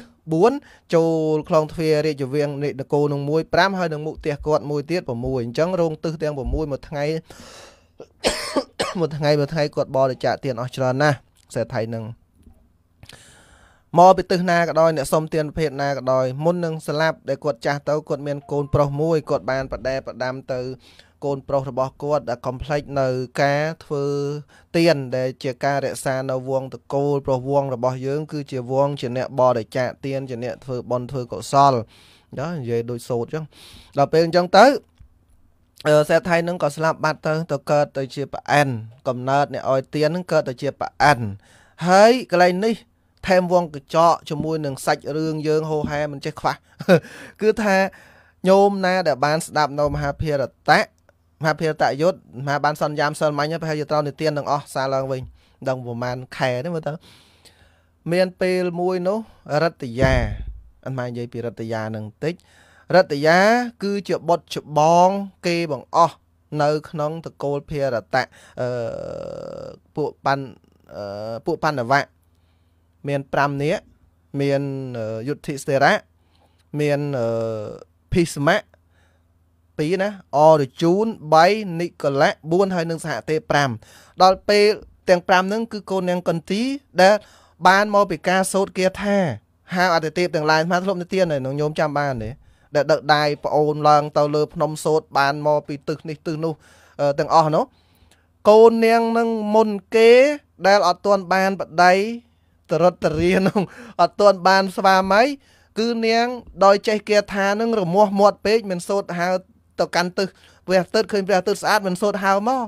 4ចូលខ្លងទ្វាររាជវាំងនគរនឹង1 5ហើយនឹងមុខផ្ទះគាត់មួយទៀត6អញ្ចឹងរោងទិសទាំង6មួយថ្ងៃមួយថ្ងៃមួយថ្ងៃគាត់បរិច្ចាគទៀនអស់ច្រើនណាស់សេដ្ឋីនឹងមកពីទិសណាក៏ដោយអ្នកសុំទានប្រភេទណាក៏ដោយមុននឹងស្លាប់ដែលគាត់ចាស់ទៅគាត់មានកូនប្រុសមួយគាត់បានបដែបដាំទៅកូនប្រុសរបស់គាត់ដែលកំភ្លេចនៅការធ្វើទៀនដែលជាការរក្សានៅវងតកូលប្រុសវងរបស់យើង គឺជាវង ជាអ្នកបរិច្ចាគទៀនជាអ្នកធ្វើបុណ្យធ្វើកុសលចានិយាយដូចសោតអញ្ចឹងដល់ពេលអញ្ចឹងទៅអឺសេដ្ឋីនឹងក៏ស្លាប់បាត់ទៅទៅកើតទៅជាប្រអែនកំណើត អ្នកអោយទៀននឹងកើតទៅជាប្រអែនហើយកន្លែងនេះថែមវងកញ្ចក់ជាមួយនឹងសាច់រឿងយើងហោហែមិនចេះខ្វះគឺថាញោមណាដែលបានស្ដាប់នៅមហាភារតៈមហាភារតៈយុទ្ធមហាបានសន្យាមសិលមិញប្រហែលជាត្រូវនិទាននឹងអស់សារឡើងវិញដឹងប្រហែលខែនេះមើលទៅមានពេលមួយនោះរតយាអត់មកនិយាយពីរតយានឹងតិចរតយា គឺជាបុត្រច្បង គេបងអស់នៅក្នុងតកូលភារតៈអឺពួកប៉ាន់ពួកប៉ាណ្ឌវៈមាន5នាក់មានយុទ្ធិស្តេរៈមានភីសមៈ2ណាអរជូន3នីកូឡា4ហើយ និងសហទេព5ដល់ពេលទាំង5ហ្នឹងគឺកូននាងកន្ទីដែល បានមកពីការសោតគាថាហៅអតិទេពទាំងឡាយស្មាធ្លប់និទាននឹងញោមចាំបានទេដែលដឹកដៃប្អូនឡើងទៅលើភ្នំសោតបានមកពីទឹះនេះទឹះនោះទាំងអស់នោះកូននាងនឹងមុនគេ ដែលអត់ទាន់បានបដ័យតរតរានោះអត់ទាន់បានស្វាមីគឺនាងដោយចេះគាថានឹងរមាស់មាត់ពេកមិនសូត្រហៅទៅកាន់ទឹះព្រះអាទិត្យឃើញព្រះអាទិត្យស្អាតមិនសូត្រហៅមក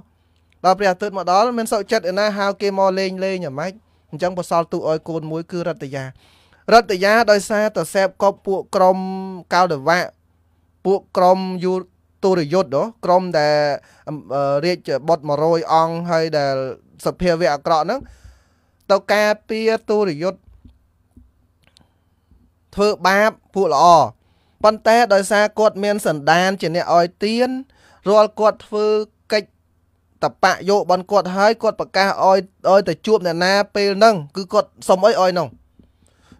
ដល់ព្រះអាទិត្យមកដល់មិនសុខចិត្តឯណាហៅគេមកលេងលេងយ៉ាងម៉េចអញ្ចឹងបសល់ទូឲ្យកូនមួយគឺរតយារតយាដោយសារតសេបកប់ពួកក្រុមកៅដវៈពួកក្រុមយុទូរយុទ្ធក្រុមដែលរាជបុត្រ100អង្គហើយដែលសភាវៈអក្រក់ហ្នឹងទៅការពារទូរយុទ្ធធ្វើបាបពួកល្អប៉ុន្តែដោយសារគាត់មានសន្តានជាអ្នកអោយទៀនរាល់គាត់ធ្វើកិច្ចតបៈយោបនគាត់ហើយគាត់ប្រកាសអោយអោយទៅជួបអ្នកណាពេលហ្នឹងគឺគាត់សុំអីអោយហ្នឹង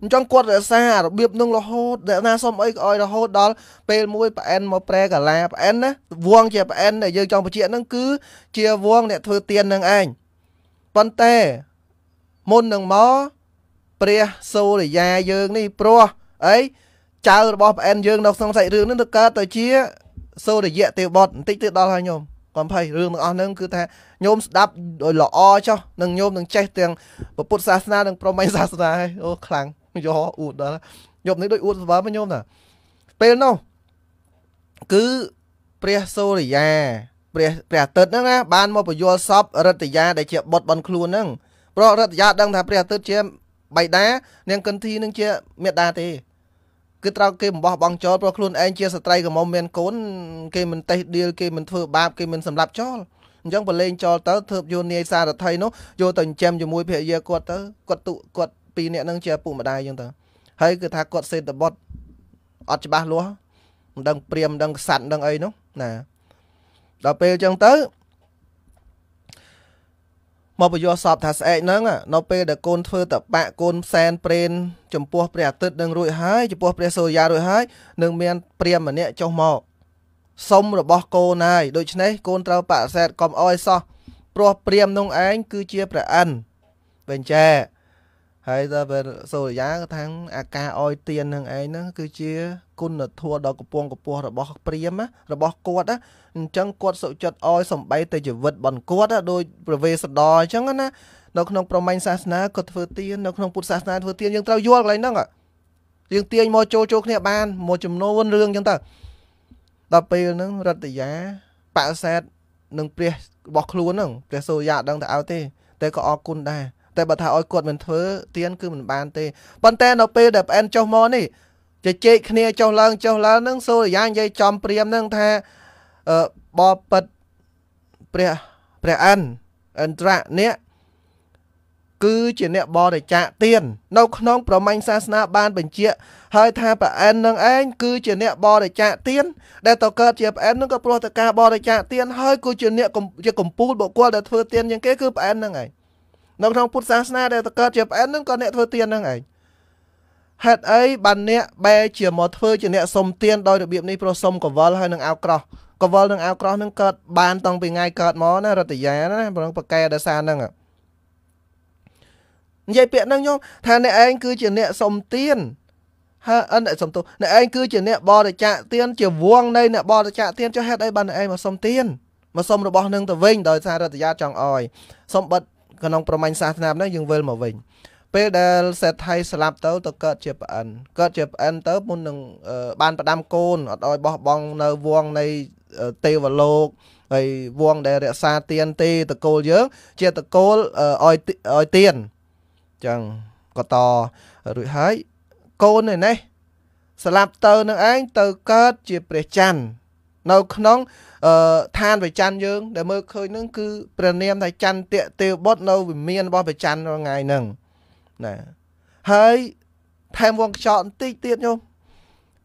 អញ្ចឹងគាត់រក្សារបៀបនឹងរហូតអ្នកណាសុំអីក៏អោយរហូតដល់ពេលមួយប្រអែនមកប្រែកាឡាប្រអែនណាវងជាប្រអែនដែលយើងចង់បញ្ជាក់ហ្នឹងគឺជាវងអ្នកធ្វើទៀននឹងឯងប៉ុន្តែមុននឹងមកព្រះសូរិយាយើងនេះព្រោះអីចៅរបស់ប្អែនយើងនៅក្នុងសាច់រឿងនេះទៅកើតទៅជា សូរិយៈទេវបុត្របន្តិចទៀតដល់ហើយញោមកុំភ័យរឿងទាំងអស់ហ្នឹងគឺថាញោមស្ដាប់ដោយល្អចុះនឹងញោមនឹងចេះទាំងពុទ្ធសាសនានិងព្រហ្មញ្ញសាសនាហើយអូខ្លាំងយោអួតដល់ញោមនេះដូចអួតស្បើមកញោមណាពេលនោះគឺព្រះសូរិយាព្រះព្រះអាទិត្យហ្នឹងណាបានមកពយល់សពរតយាដែលជាបុត្របនខ្លួនហ្នឹងព្រោះរតយាដឹងថាព្រះអាទិត្យជាបៃតានាងកិនធីនឹងជាមេតាទេគឺត្រូវគេបំបោះបងចោលព្រោះខ្លួនឯងជាស្ត្រីកមុំមានកូនគេមិនតេះដៀលគេមិនធ្វើបាបគេមិនសម្លាប់ចោលអញ្ចឹងបលេងចោលទៅធ្វើយោនាយសារថីនោះយកទៅចិញ្ចឹមជាមួយភរិយាគាត់ទៅគាត់ទុគាត់ពីរនាក់នឹងជាពុកម្ដាយអញ្ចឹងទៅហើយគឺថាគាត់សេតបុតអត់ច្បាស់លាស់មិនដឹង ព្រាមមិនដឹងខ្សាត់មិនដឹងអីនោះណាដល់ពេលអញ្ចឹងទៅមកបញ្យល់សពថាស្អែកហ្នឹងនៅពេលដែលកូនធ្វើតបាក់កូនផ្សែនព្រេនចំពោះព្រះអាទិត្យនឹងរួចហើយចំពោះព្រះសូរិយារួចហើយនឹងមានព្រាមម្នាក់ចុះមកសុំរបស់កូនហើយដូច្នេះកូនត្រូវបដិសេធកុំអោយសោះព្រោះព្រាមនោះឯងគឺជាព្រះអិនបញ្ជាហើយដល់ពេលសូរិយាថាអាការអយទៀននឹងឯងហ្នឹងគឺជាគុណធម៌ដ៏កំពង់កំពស់របស់ព្រាមរបស់គាត់អញ្ចឹងគាត់សុចិត្តអយសំបីទៅជីវិតបនគាត់ដោយប្រវេសដរអញ្ចឹងណានៅក្នុងប្រមាញ់សាសនាក៏ធ្វើទៀននៅក្នុងពុទ្ធសាសនាធ្វើទៀនយើងត្រូវយល់កន្លែងហ្នឹងយើងទាញមកចូលចូលគ្នា បានមកចំនួនរឿងអញ្ចឹងទៅដល់ពេលហ្នឹងរតយាបកសែតនឹងព្រះរបស់ខ្លួនហ្នឹងព្រះសូរិយាដឹងទៅអត់ទេតែក៏អរគុណដែរតែបើថាឲ្យគាត់មិនធ្វើទៀនគឺមិនបានទេប៉ុន្តែនៅពេលដែលផ្អែនចុះមកនេះជជែកគ្នាចុះឡើងចុះឡើងនឹងសូរិយានិយាយចំព្រាមនឹងថាអឺបបិទ្ធព្រះព្រះអិនអិន្ទ្រៈនេះគឺជាអ្នកបរិច្ចាគទាននៅ ក្នុង ប្រមាញ់សាសនាបាន បញ្ជាក់ហើយថាព្រះអិននឹងឯងគឺជាអ្នកបរិច្ចាគទានដែលតកើតជាព្រះអិននឹងក៏ព្រោះតែការបរិច្ចាគទានហើយគឺជាអ្នកជាកម្ពូលបុគ្គលដែលធ្វើទានជាងគេគឺព្រះអិននឹងឯងនៅក្នុងពុទ្ធសាសនាដែលតកើតជាផ្អែនហ្នឹងក៏អ្នកធ្វើទៀនហ្នឹងឯងហេតុអីបានអ្នកបែរជាមកធ្វើជាអ្នកសុំទៀនដោយរបៀបនេះព្រោះសុំកវលហើយនឹងអោក្រោះកវលនឹងអោក្រោះនឹងកើតបានតាំងពីថ្ងៃកើតមកណារតយាណាប្រងប្រកែដោយសារហ្នឹងនិយាយពាក្យហ្នឹងខ្ញុំថាអ្នកឯងគឺជាអ្នកសុំទៀនហើយអិនអ្នកសុំទោសអ្នកឯងគឺជាអ្នកបរិច្ចាគទៀនជាវងនៃអ្នកបរិច្ចាគទៀនចុះហេតុអីបានអ្នកឯងមកសុំទៀនមកសុំរបស់នឹងទៅវិញដោយសាររតយាចង់អោយសុំបិទ្ធក្នុងប្រមាញ់សាសនាហ្នឹងយើងវិលមកវិញពេលដែលសេដ្ឋីស្លាប់ទៅ ទៅកើតជាប្អិនកើតជាប្អិនទៅមុននឹងបានផ្ដាំកូនអត់ឲ្យបោះបង់នៅវងនៃទេវលោកហើយវងដែលរក្សាទៀនទេតកូលយើងជាតកូលឲ្យឲ្យទៀនចឹងក៏តរួចហើយកូននេះ ស្លាប់ទៅនឹងឯងទៅកើតជាព្រះច័ន្ទនៅក្នុងអឺឋានវិច័នយើង ដែលមើលឃើញនឹងគឺព្រះនាមថាច័ន្ទតិទេវបុត្រនៅវិមានរបស់ព្រះច័ន្ទរាល់ថ្ងៃហ្នឹងណាហើយថែមវងខ្យល់បន្តិចទៀតញោម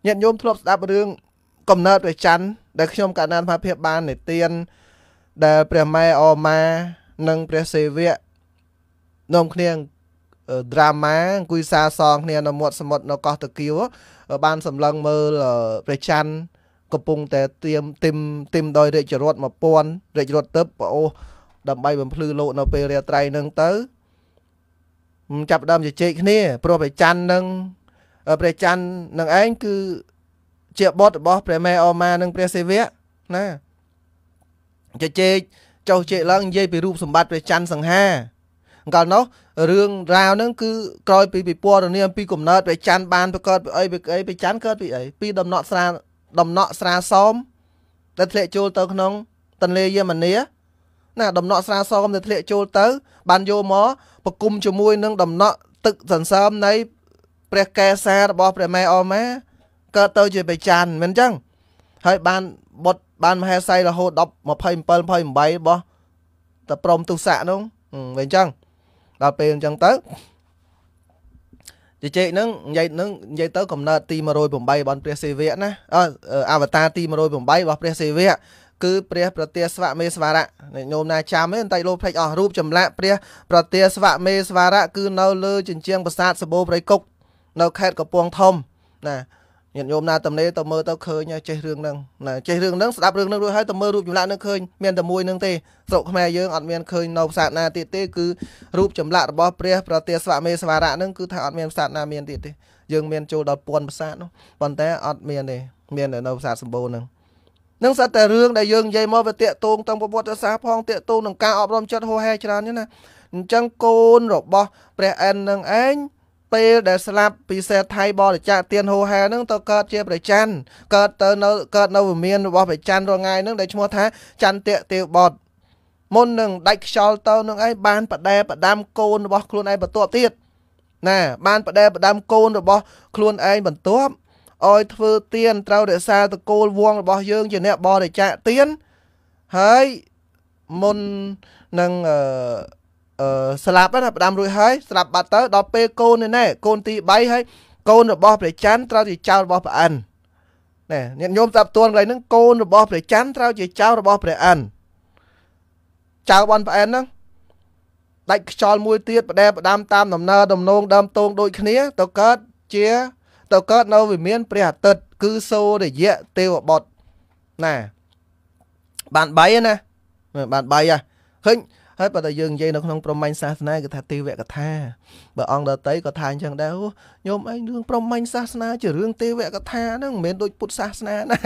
ញាតិញោមធ្លាប់ស្ដាប់រឿងកំណើតព្រះច័ន្ទដែលខ្ញុំកណ្ដាលភាពបាននិទាន ដែលព្រះម៉ែអម៉ានិងព្រះសេវៈនាំគ្នាដ្រាម៉ាអង្គុយសាសងគ្នានៅមាត់សមុទ្រនៅកោះតាគៀវបានសម្លឹងមើលព្រះច័ន្ទកំពុងតែទៀមទីមទីមដោយរាជរដ្ឋ1000រាជរដ្ឋទៅប្អូសដើម្បីបំភ្លឺលោក នៅពេលរាត្រីនឹងទៅចាប់ដើមជជែកគ្នាព្រោះព្រះច័ន្ទនឹងព្រះច័ន្ទនឹងឯងគឺជាបុត្ររបស់ ព្រះមេអូម៉ានិងព្រះសិវៈណាជជែកចោះជែកឡើងនិយាយពីរូបសម្បត្តិព្រះច័ន្ទសង្ហាអង្កលនោះរឿងរាវហ្នឹងគឺក្រោយពីពិពណ៌នាមពីកំណើតព្រះច័ន្ទបានប្រកើតពីអីពីអីព្រះច័ន្ទកើតពីអីពីដំណក់ស្រាដំណក់ស្រាសោមដែលធ្លាក់ចូលទៅក្នុងទន្លេយមនីណា ដំណក់ស្រាសោមដែលធ្លាក់ចូលទៅបានយកមកប្រគំជាមួយនឹងដំណក់ទឹកសន្សើមនៃព្រះកែសារបស់ព្រះម៉ែអម៉ាកើតទៅជាបេចានមិនអញ្ចឹងហើយបានបុតបានមហេសីរហូត10 27 28របស់តព្រមទុស័កនោះវិញអញ្ចឹងដល់ពេលអញ្ចឹងទៅជជែកហ្នឹងនិយាយហ្នឹងនិយាយទៅកំណត់ទី108របស់ព្រះសិវៈណាអវតារទី108របស់ព្រះសិវៈគឺព្រះប្រទាស្វមេស្វរៈញោមណាចាំទេបន្តិចលោកភ្លេចអស់រូបចម្លាក់ព្រះប្រទាស្វមេស្វរៈគឺនៅលើជញ្ជាំងប្រាសាទសបូព្រៃគុកនៅ ខេត្តកំពង់ធំណាញាតិញោមណាតំណេទៅមើលទៅឃើញចេះរឿងហ្នឹងណាចេះរឿងហ្នឹងស្ដាប់រឿងហ្នឹងរួចហើយទៅមើលរូបចម្លាក់ហ្នឹងឃើញមានតែមួយហ្នឹងទេស្រុកខ្មែរយើងអត់មានឃើញនៅផ្សារណាទៀតទេគឺរូបចម្លាក់របស់ព្រះប្រទាស្វមេស្វារៈហ្នឹងគឺថាអត់មានផ្សារណាមានទៀតទេយើងមានចូលដល់ពាន់ប្រាសាទនោះប៉ុន្តែអត់មានទេមានតែនៅប្រាសាទសម្បូរហ្នឹងនឹងសត្វតែរឿងដែលយើងនិយាយមកវាតាកតងទាំងប្រវត្តិសាស្ត្រផងតាកតងនឹងការអប់រំចិត្តហោហែច្រើនណាអញ្ចឹងកូនរបស់ព្រះអែននឹងឯងពេលដែលស្លាប់ពីសេដ្ឋីបរិច្ចាគទានហូហែនឹងទៅកើតជាប្រច័នកើតទៅនៅកើតនៅវិមានរបស់ប្រច័នរងាយនឹងដែលឈ្មោះថាចន្ទៈទេវបុត្រមុននឹងដាច់ខ្យល់ទៅ នឹងឯងបានបដែបដាំកូនរបស់ខ្លួនឯងបន្ទាប់ទៀតណាបានបដែបដាំកូនរបស់ខ្លួនឯងបន្ទាប់ឲ្យ ធ្វើទៀនត្រូវរក្សាតកូលវង របស់យើង ជាអ្នកបរិច្ចាគទៀនហើយមុននឹងអឺអឺស្លាប់ណាផ្ដាំរួចហើយស្លាប់បាត់ទៅដល់ពេលកូននេះណែកូនទី3ហើយកូនរបស់ព្រះច័ន្ទត្រូវជាចៅរបស់ព្រះអិនណែញាតិញោមស្ដាប់ទួនកន្លែងហ្នឹងកូនរបស់ព្រះច័ន្ទត្រូវជាចៅរបស់ព្រះអិនចៅបនព្រះអិនហ្នឹងដាច់ខ្យល់មួយទៀតផ្ដែផ្ដាំតាមដំណើរដំណងដើមតោងដូចគ្នាទៅកើតជាទៅកើតនៅវិមានព្រះអាទិត្យគឺសូរយៈទេវបុត្រណាបាន3ណាបាន3ហ៎ឃើញហើយបើតែយើងនិយាយនៅក្នុងព្រហ្មញ្ញសាសនាគេថាទេវកថាបើអង្គដតីក៏ថាអញ្ចឹងដែរអូញោមឯងរឿងព្រហ្មញ្ញសាសនា ជារឿងទេវកថាហ្នឹងមិនមែនដូចពុទ្ធសាសនាណា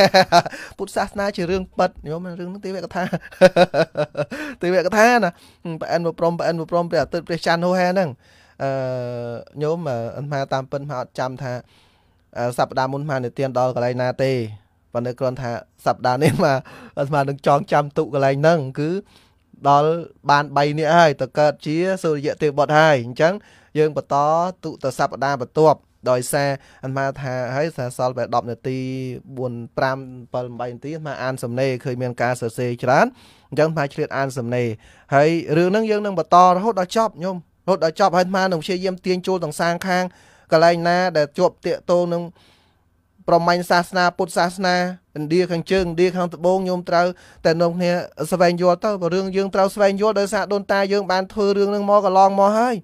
ពុទ្ធសាសនាជារឿងប៉ិតញោមរឿងទេវកថាទេវកថាណាប្រអិនប្រព្រំប្រអិនប្រព្រំព្រះអាទិត្យព្រះច័ន្ទហូហែហ្នឹងអឺញោមអន្តមាតាមពិនមកអត់ចាំថាសប្តាហ៍មុនមកនិទានដល់កន្លែងណាទេប៉ុន្តែគ្រាន់ថាសប្តាហ៍នេះមកអន្តមានឹងចងចាំទុកកន្លែងហ្នឹងគឺដល់បាន3នាក់ហើយទៅកើតជាសូរយៈទេវបុត្រហើយអញ្ចឹងយើងបន្តទុតសព្ទាបន្ទាប់ដោយសារអាត្មាថាហើយសារសល់បែ10នាទី4 5 7 8នាទីអាត្មាអានសំណេរឃើញមានការសរសេរច្រើនអញ្ចឹងអាត្មាឆ្លៀតអានសំណេរហើយរឿងហ្នឹងយើងនឹងបន្តរហូតដល់ចប់ញោមរហូតដល់ចប់ហើយអាត្មានឹងព្យាយាមទាញចូលទាំងសាងខាងកន្លែងណា ដែលជាប់តាកតងនឹងប្រមាញ់សាសនាពុទ្ធសាសនាឥណ្ឌាខាងជើងឥណ្ឌាខាងត្បូងញោមត្រូវតែនាំគ្នាស្វែងយល់ទៅបើរឿងយើងត្រូវស្វែងយល់ដោយសារដូនតាយើងបានធ្វើរឿងនឹងមកកន្លងមកហើយ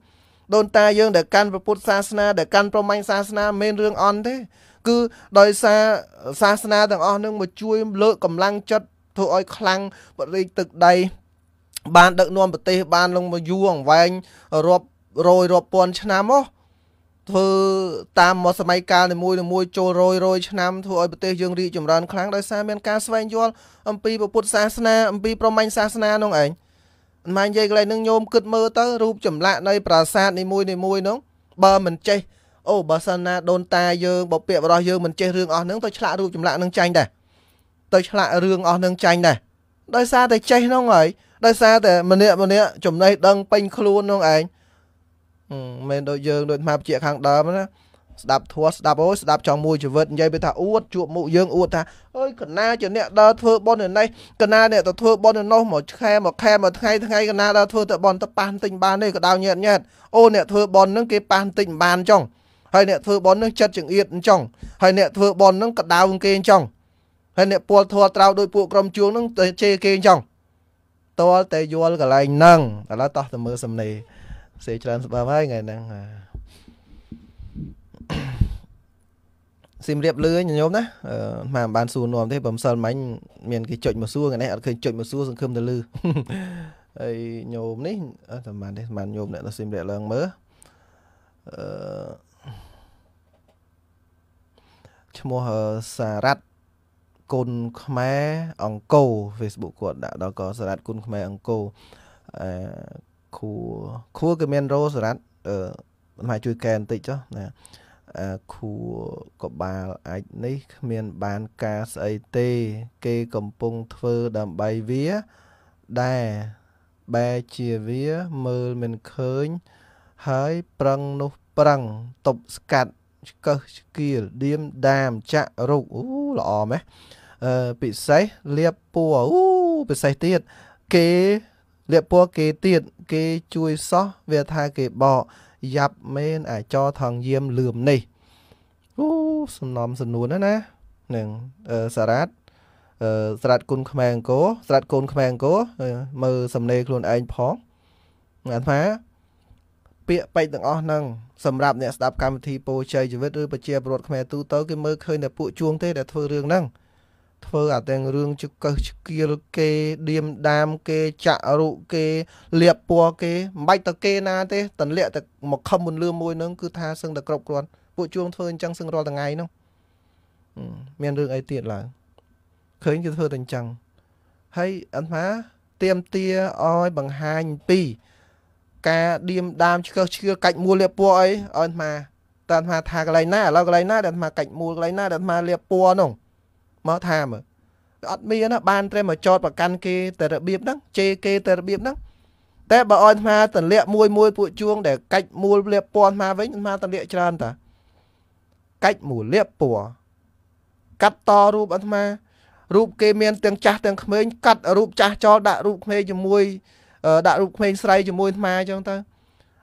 ដូនតាយើងដែលកាន់ពុទ្ធសាសនាដែលកាន់ប្រមាញ់សាសនាមិនមែនរឿងអន់ទេគឺដោយសារសាសនាទាំងអស់នឹងមកជួយលើកកម្លាំងចិត្តធ្វើឲ្យខ្លាំងបរិយទឹកដី បានដឹកនាំប្រទេស បានលងមកយូរអង្វែងរាប់រយរាប់ពាន់ឆ្នាំមកធ្វើតាមមកសម័យកាលនីមួយៗចូលរយរយឆ្នាំធ្វើឲ្យប្រទេសយើងរីកចម្រើនខ្លាំងដោយសារមានការស្វែងយល់អំពីពុទ្ធសាសនាអំពីប្រមាញ់សាសនានោះឯងម៉ែនិយាយកន្លែងនឹងញោមគិតមើលទៅរូបចម្លាក់នៃប្រាសាទនីមួយៗនោះបើមិនចេះអូបើសិនណាដូនតាយើងបើពាក្យបរោះយើងមិនចេះរឿងអស់នឹងទៅឆ្លាក់រូបចម្លាក់នឹងចាញ់ដែរទៅឆ្លាក់រឿងអស់នឹងចាញ់ដែរដោយសារតែចេះនោះហើយដោយសារតែម្នាក់ម្នាក់ចំណេះដឹងពេញខ្លួននោះឯងមិនដូចយើងដូចមកជាខាងដើមណាស្ដាប់ធัวស្ដាប់អូស្ដាប់ចង់មួយជីវិតនិយាយទៅថាអួតជួបមុខយើងអួតថាអើយកណាជាអ្នកដើរធ្វើប៉ុននៅនេះកណាអ្នកទៅធ្វើប៉ុននៅនោះមកខែមកខែមកថ្ងៃថ្ងៃកណាដើរធ្វើទៅប៉ុនទៅប៉ះទិញបានទេក៏ដៅញ៉ែតញ៉ែតអូអ្នកធ្វើប៉ុនហ្នឹងគេប៉ះទិញបានចុងហើយអ្នកធ្វើប៉ុនហ្នឹងចិត្តចង្អៀតអញ្ចឹងហើយអ្នកធ្វើប៉ុនហ្នឹងក៏ដៅគេអញ្ចឹងហើយអ្នកពលធัวត្រូវដោយពួកក្រុមជួងហ្នឹងទៅជេរគេអញ្ចឹងតលតែយល់កន្លែងហ្នឹងឥឡូវតោះទៅមើលសំណេរសេច្រើនស្បើមហើយថ្ងៃហ្នឹងស៊ីមរៀបលឿញញោមណាអឺមិនបានសួរនំទេបើមិនសិលមិញមានគេចុចមកសួរថ្ងៃនេះអត់ឃើញចុចមកសួរសង្ឃឹមទៅលឺហើយញោមនេះអត់ប្រហែលទេប្រហែលញោមអ្នកដល់ស៊ីមរៀបឡើងមើលអឺឈ្មោះសារ៉ាត់គុណខ្មែរអង្គរ Facebook គាត់ដាក់ដល់ក៏សារ៉ាត់គុណខ្មែរអង្គរអឺខួរខួរគឺមានរោសម្រាប់អឺមិនហើយជួយកែបន្តិចចុះណាខួរក្បាលអាចនេះគ្មានបានការស្អីទេគេកំពុងធ្វើដើម្បីវាដែលបែជាវាមើលមិនឃើញ ហើយប្រឹងនោះប្រឹងតបស្កាត់ឆ្កឹះឆ្កៀលឌៀមដាមចាក់រុកអូល្អមែនអឺពិសេសលៀបពួរអូពិសេសទៀតគេលាបពណ៌គេទៀតគេជួយសោះវាថាគេបកយ៉ាប់មែនអាចរថងយាមលឿមនេះអូសំណំសំនួនណានឹងសារ៉ាត់អឺស្រាត់គុណខ្មែរអង្គរស្រាត់គុណខ្មែរអង្គរមើលសំណេរខ្លួនឯងផងអាថា ពាក្យពេចទាំងអស់ហ្នឹងសម្រាប់អ្នកស្ដាប់កម្មវិធីពោជ័យជីវិតឬប្រជាពលរដ្ឋខ្មែរទូទៅគេមើលឃើញតែពួកជួងទេដែលធ្វើរឿងហ្នឹងធ្វើអាទាំងរឿងជកឹះឆ្កៀលគេឌៀមដាមគេចាក់រុគេលៀបពណ៌គេមិនបាច់ទៅគេណាទេតន្លាក់តែមកខំមុនលឿមួយនឹងគឺថាសឹងតែគ្រប់គ្រាន់ ពួកជួងធ្វើអញ្ចឹងសឹងរាល់ថ្ងៃនោះមានរឿងអីទៀតឡើងឃើញគេធ្វើតែអញ្ចឹងហើយអន្តមាទៀមទាឲ្យបង្ហាញពីការឌៀមដាមឆ្កឹះឆ្កៀលកាច់មួលលៀបពណ៌អីអន្តមាតានថាថាកន្លែងណាឥឡូវកន្លែងណាដែលអាត្មាកាច់មូលកន្លែងណាដែលអាត្មាលៀបពណ៌នោះមកថាមើលអត់មានណាបានត្រឹមមកចោតប្រកាន់គេតែរបៀបហ្នឹង ជេរគេតែរបៀបហ្នឹងតែបើអត់ស្មាទម្លាក់មួយមួយ ពួកជួងដែលកាច់មូលលៀបពណ៌ស្មាវិញស្មាទម្លាក់ច្រើនតាកាច់មូលលៀបពណ៌កាត់តរូបអត់ស្មារូបគេមានទាំងចាស់ទាំងក្មេងកាត់រូបចាស់ចោលដាក់រូបក្មេងជាមួយដាក់រូបក្មេងស្រីជាមួយអាត្មាអញ្ចឹងទៅ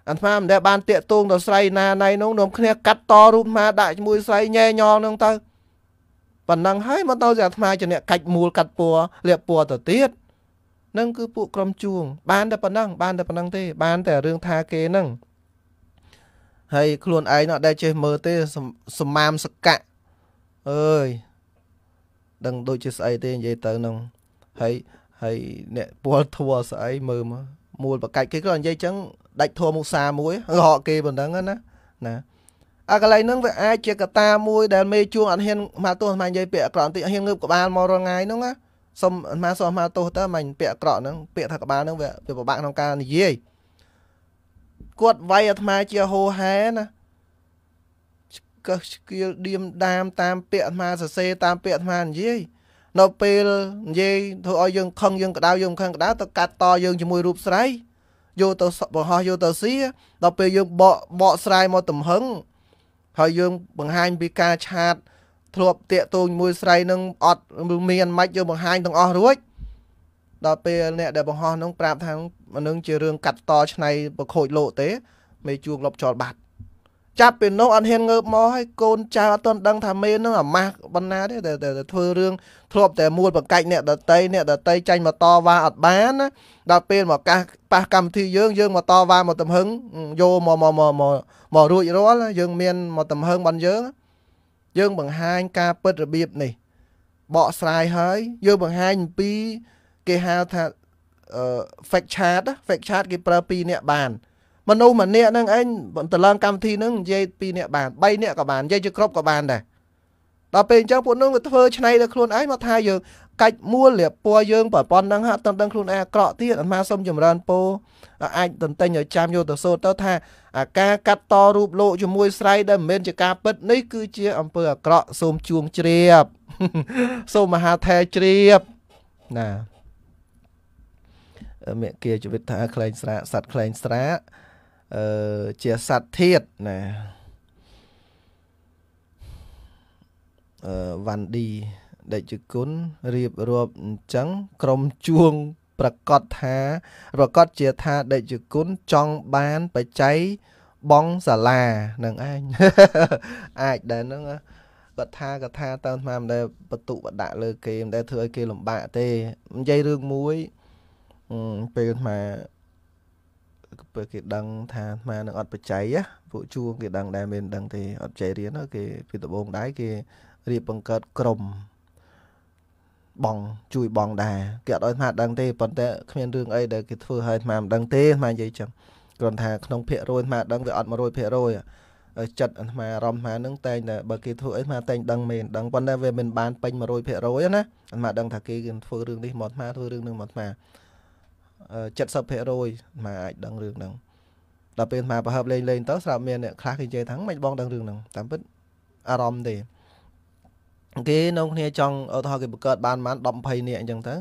អាត្មាមិនដែលបានតាកតងដល់ស្រីណាណៃនោះនាំគ្នាកាត់តរូបអាត្មាដាក់ជាមួយស្រីញ៉ែញ៉ងនឹងទៅប៉ុណ្ណឹងហើយមកទៅជាអាត្មាជាអ្នកកាច់មូលកាត់ពួរលាបពួរទៅទៀតនឹងគឺពួកក្រុមជួង បានតែប៉ុណ្ណឹង បានតែប៉ុណ្ណឹង ទេ បានតែរឿងថាគេហ្នឹងហើយខ្លួនឯងអត់ដែលចេះមើលទេសមាមសកៈអើយដឹងដូចជាស្អីទេនិយាយទៅនឹងហើយហើយអ្នកពលធัวស្អីមើលមកមូលបកាច់គេគាត់និយាយចឹងដាច់ធัวមុសាមួយរកគេប៉ុណ្ណឹងណាណាអាកន្លែងហ្នឹងវាអាចជាកតាមួយដែលមេជួងអត់ហ៊ានមកទោះមិននិយាយពាក្យអក្រក់បន្តិចហ៊ានងើបក្បាលមករងាយហ្នឹងណាសុំមកសោះមកទោះតើមិនពាក្យអក្រក់ហ្នឹងពាក្យថាក្បាលហ្នឹងវាពិបាកក្នុងការនិយាយគាត់វាយអាត្មាជាហោហែណាកឹះស្គៀលឌៀមដាមតាមពាក្យអាត្មាសរសេរតាមពាក្យអាត្មានិយាយនៅពេលនិយាយធ្វើឲ្យយើងខឹងយើងក្តៅយើងខឹងក្តៅទៅកាត់តយើងជាមួយរូបស្រ័យយកទៅបង្ហោះយកទៅសៀដល់ពេលយើងបកបកស្រ័យមកទំហឹងហើយយើងបង្ហាញពីការឆាត ធ្លាប់តាកតូនមួយស្រីនឹងអត់មានមិនយើងបង្ហាញទាំងអស់រួចដល់ពេលអ្នកដែលបង្ហោះនោះប្រាប់ថានឹងជារឿងកាត់តឆ្នៃប្រខូចលោកទេមេជួងលបចោលបាត់ចាប់ពីនោះអត់ហ៊ានងើបមកហើយកូនចៅអត់ទាន់ដឹងថាមេនឹងអាម៉ាស់បណ្ណាទេតែធ្វើរឿងធ្លាប់តែមួលបង្កាច់អ្នកដតីអ្នកដតីចាញ់មកតវ៉ាអត់បានណាដល់ពេលមកកាសប៉ះកម្មវិធីយើងយើងមកតវ៉ាមកទំហឹងយកមកមកមកមករួចរាល់យើងមានមកទំហឹងបានយើងយើងបង្ហាញការពិតរបៀបនេះបកស្រាយហើយយើងបង្ហាញអំពីគេហៅថា fake chat fake chat គេប្រើពីរអ្នកបានមនុស្សម្នាក់ហ្នឹងឯងបន្ទឡើងកម្មវិធីហ្នឹងនិយាយ2នាក់បាន3នាក់ក៏បាននិយាយជាគ្រប់ក៏បានដែរដល់ពេលអញ្ចឹងពួកនោះវាធ្វើឆ្នៃលើខ្លួនឯងមកថាយើងកាច់មួលលាបពណ៌យើងប្រប៉ុណ្ណឹងហាក់តឹងតឹងខ្លួនឯងអាក្រក់ទៀតអាមាសុំចម្រើនពោអាចតន្ទិញឲ្យចាំយកទៅសូត្រទៅថាអាការកាត់តរូបលោកជាមួយស្រ័យដែលមិនមែនជាការពិត នេះគឺជា អំពើអាក្រក់សូមជួងជ្រាបសូមមហាថែជ្រាបណាមេគាជីវិតថាខ្លែងស្រាសัตว์ខ្លែងស្រាអឺជាសត្វធាតណាអឺវ៉ាន់ឌីដេចគុណរៀបរាប់អញ្ចឹង ក្រុមជួងប្រកាសថាប្រកាសជាថាដេចគុណចង់បានបច្ច័យបងសាលានឹងឯងអាចដែរហ្នឹងគាត់ថាកថាតើអាមិនដែលបន្ទុបដាក់លើគេមិនដែលធ្វើឲ្យគេលំបាកទេនិយាយរឿងមួយពេលអាពើគេដឹងថាអាត្មានឹងអត់បច្ច័យណាពួកជួងគេដឹងដែរមិនដឹងទេអត់បច្ច័យរៀនគេពីដំបូងដែរគេរៀបបង្កើតក្រុមបងជួយបងដែរគេអត់ឲ្យអាត្មាដឹងទេប៉ុន្តែគ្មានរឿងអីដែលគេធ្វើឲ្យអាត្មាមិនដឹងទេអាត្មានិយាយចឹងគ្រាន់ថាក្នុងភាគរយអាត្មាដឹងវាអត់100%ចិត្តអាត្មាអារម្មណ៍អាត្មានឹងតែងតែបើគេធ្វើអីអាត្មាតែងដឹងមែនដឹងប៉ុន្តែវាមិនបានពេញ100%ណាអាត្មាដឹងថាគេធ្វើរឿងនេះមកអាត្មាធ្វើរឿងនឹងមកអាត្មា70%មកអាចដឹងរឿងហ្នឹងដល់ពេលមកប្រហែលលេងលេងទៅស្រាប់មានអ្នកខ្លះគេនិយាយថាមិនបងដឹងរឿងហ្នឹងតាមពិតអារម្មណ៍ទេគេនៅគ្នាចង់ឧទាហរណ៍គេបង្កើតបានប្រហែល10 20នាក់អញ្ចឹងទៅ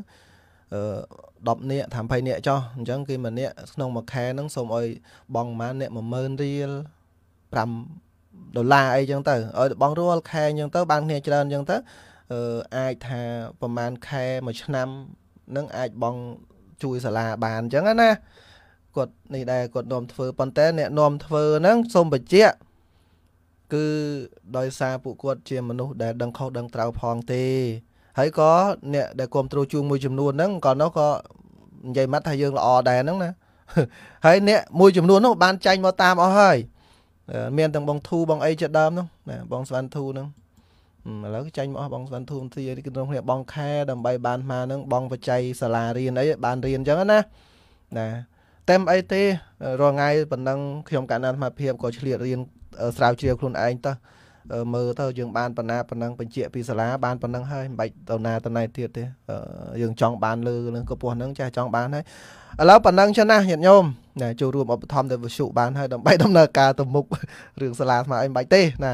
អឺ10នាក់ថា20នាក់ចោះអញ្ចឹងគេម្នាក់ក្នុងមួយខែហ្នឹងសូមឲ្យបងប្រហែលអ្នក10000រៀល5ដុល្លារអីអញ្ចឹងទៅឲ្យបងរាល់ខែអញ្ចឹងទៅបានគ្នាច្រើនអញ្ចឹងទៅអឺអាចថាប្រហែលខែមួយឆ្នាំនឹងអាចបងជួយសាលាបានអញ្ចឹងណាគាត់នេះដែរគាត់នាំធ្វើប៉ុន្តែអ្នកនាំធ្វើហ្នឹងសូមបញ្ជាក់គឺដោយសារពួកគាត់ជាមនុស្សដែល ដឹងខុសដឹងត្រូវផងទេ ហើយក៏អ្នកដែលគ្រប់គ្រងជួងមួយចំនួនហ្នឹងក៏នោះក៏និយាយមកថាយើងល្អដែរហ្នឹងណា ហើយ អ្នកមួយចំនួននោះ បានចាញ់មកតាមអស់ហើយមានទាំងបងធូបងអីជាដើមនោះណាបងស្វាន់ធូហ្នឹងឥឡូវចាញ់មកអស់បងស្វាន់ធូមទីក្នុងគ្នាបងខែដើម្បីបានមកហ្នឹងបងបច្ច័យសាលារៀនអីបានរៀនអញ្ចឹងណាណាតែមិនអីទេរងថ្ងៃប៉ុណ្ណឹងខ្ញុំកណ្ដាលអាភាពក៏ឆ្លៀតរៀនស្រាវជ្រាវខ្លួនឯងទៅមើលទៅយើងបានប៉ុណ្ណាប៉ុណ្ណឹងបញ្ជាក់ពីសាលាបានប៉ុណ្ណឹងហើយមិនបាច់ទៅណាទៅណៃទៀតទេយើងចង់បានលើនឹងកពស់ហ្នឹងចាស់ចង់បានហើយឥឡូវប៉ុណ្ណឹងចឹងណាញាតិញោមណាចូលរួមឧបត្ថម្ភទៅវិសុបានហើយដើម្បីដំណើរការទៅមុខរឿងសាលាស្មើអីមិនបាច់ទេណា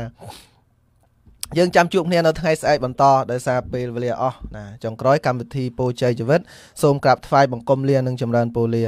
យើងចាំជួបគ្នានៅថ្ងៃស្អែកបន្តដោយសារពេលវេលាអស់ណាចុងក្រោយកម្មវិធីពរជ័យជីវិតសូមក្រាបថ្វាយបង្គំលានឹងចម្រើនពរលា